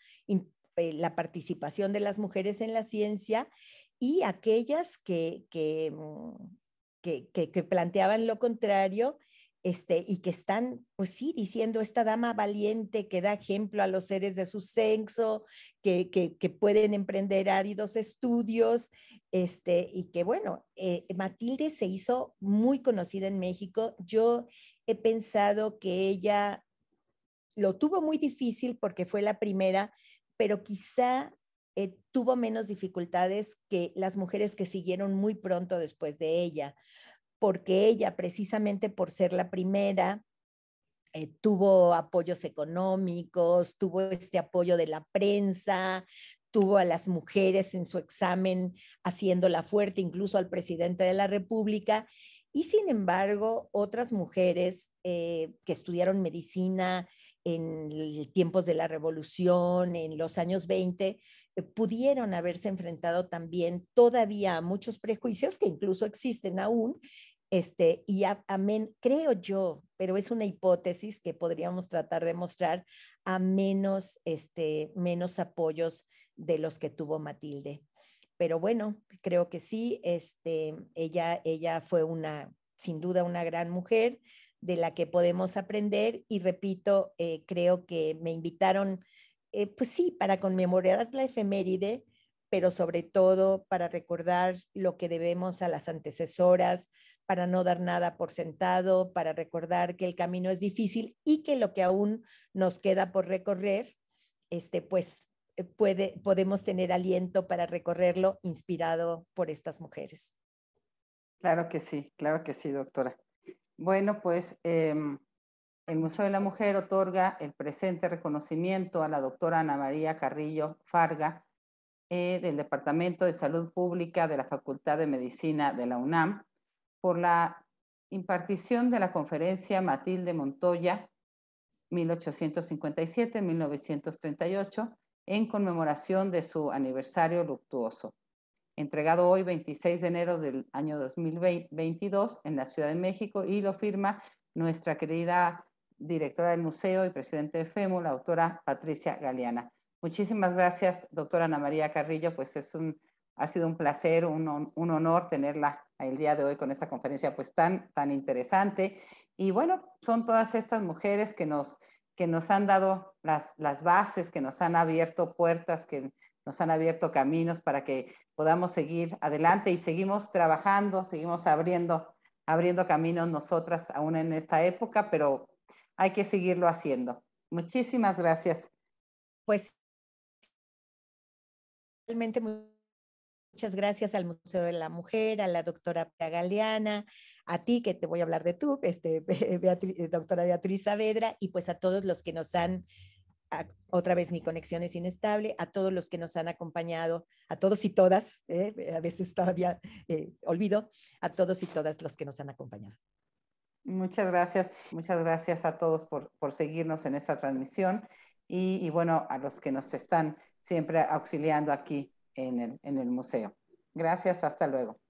participación de las mujeres en la ciencia y aquellas que, que, mm, que planteaban lo contrario este, y que están, pues sí, diciendo esta dama valiente que da ejemplo a los seres de su sexo, que, que, pueden emprender áridos estudios, este, y que bueno, eh, Matilde se hizo muy conocida en México. Yo he pensado que ella lo tuvo muy difícil porque fue la primera, pero quizá eh, tuvo menos dificultades que las mujeres que siguieron muy pronto después de ella porque ella, precisamente por ser la primera, eh, tuvo apoyos económicos, tuvo este apoyo de la prensa, tuvo a las mujeres en su examen haciéndola fuerte, incluso al presidente de la República. Y sin embargo, otras mujeres eh, que estudiaron medicina en tiempos de la revolución, en los años 20, eh, pudieron haberse enfrentado también todavía a muchos prejuicios que incluso existen aún este, y creo yo, pero es una hipótesis que podríamos tratar de mostrar a menos, este, menos apoyos de los que tuvo Matilde. Pero bueno, creo que sí, este, ella, ella fue una, sin duda, una gran mujer de la que podemos aprender y repito, eh, creo que me invitaron, eh, pues sí, para conmemorar la efeméride, pero sobre todo para recordar lo que debemos a las antecesoras, para no dar nada por sentado, para recordar que el camino es difícil y que lo que aún nos queda por recorrer, este, pues eh, puede, podemos tener aliento para recorrerlo inspirado por estas mujeres. Claro que sí, claro que sí, doctora. Bueno, pues em, el Museo de la Mujer otorga el presente reconocimiento a la doctora Ana María Carrillo Farga eh, del Departamento de Salud Pública de la Facultad de Medicina de la UNAM por la impartición de la conferencia Matilde Montoya 1857-1938 en conmemoración de su aniversario luctuoso, entregado hoy 26 de enero del año 2022 en la Ciudad de México y lo firma nuestra querida directora del museo y presidente de FEMU, la autora Patricia Galeana. Muchísimas gracias, doctora Ana María Carrillo, pues es un, ha sido un placer, un, un honor tenerla el día de hoy con esta conferencia pues tan, tan interesante. Y bueno, son todas estas mujeres que nos, que nos han dado las, las bases, que nos han abierto puertas, que nos han abierto caminos para que podamos seguir adelante y seguimos trabajando, seguimos abriendo, abriendo caminos nosotras aún en esta época, pero hay que seguirlo haciendo. Muchísimas gracias. Pues realmente muy Muchas gracias al Museo de la Mujer, a la doctora Galeana, a ti que te voy a hablar de tú, este, eh, doctora Beatriz Saavedra, y pues a todos los que nos han, otra vez mi conexión es inestable, a todos los que nos han acompañado, a todos y todas, eh, a veces todavía eh, olvido, a todos y todas los que nos han acompañado. Muchas gracias, muchas gracias a todos por, por seguirnos en esta transmisión y bueno, a los que nos están siempre auxiliando aquí en el, en el museo. Gracias, hasta luego.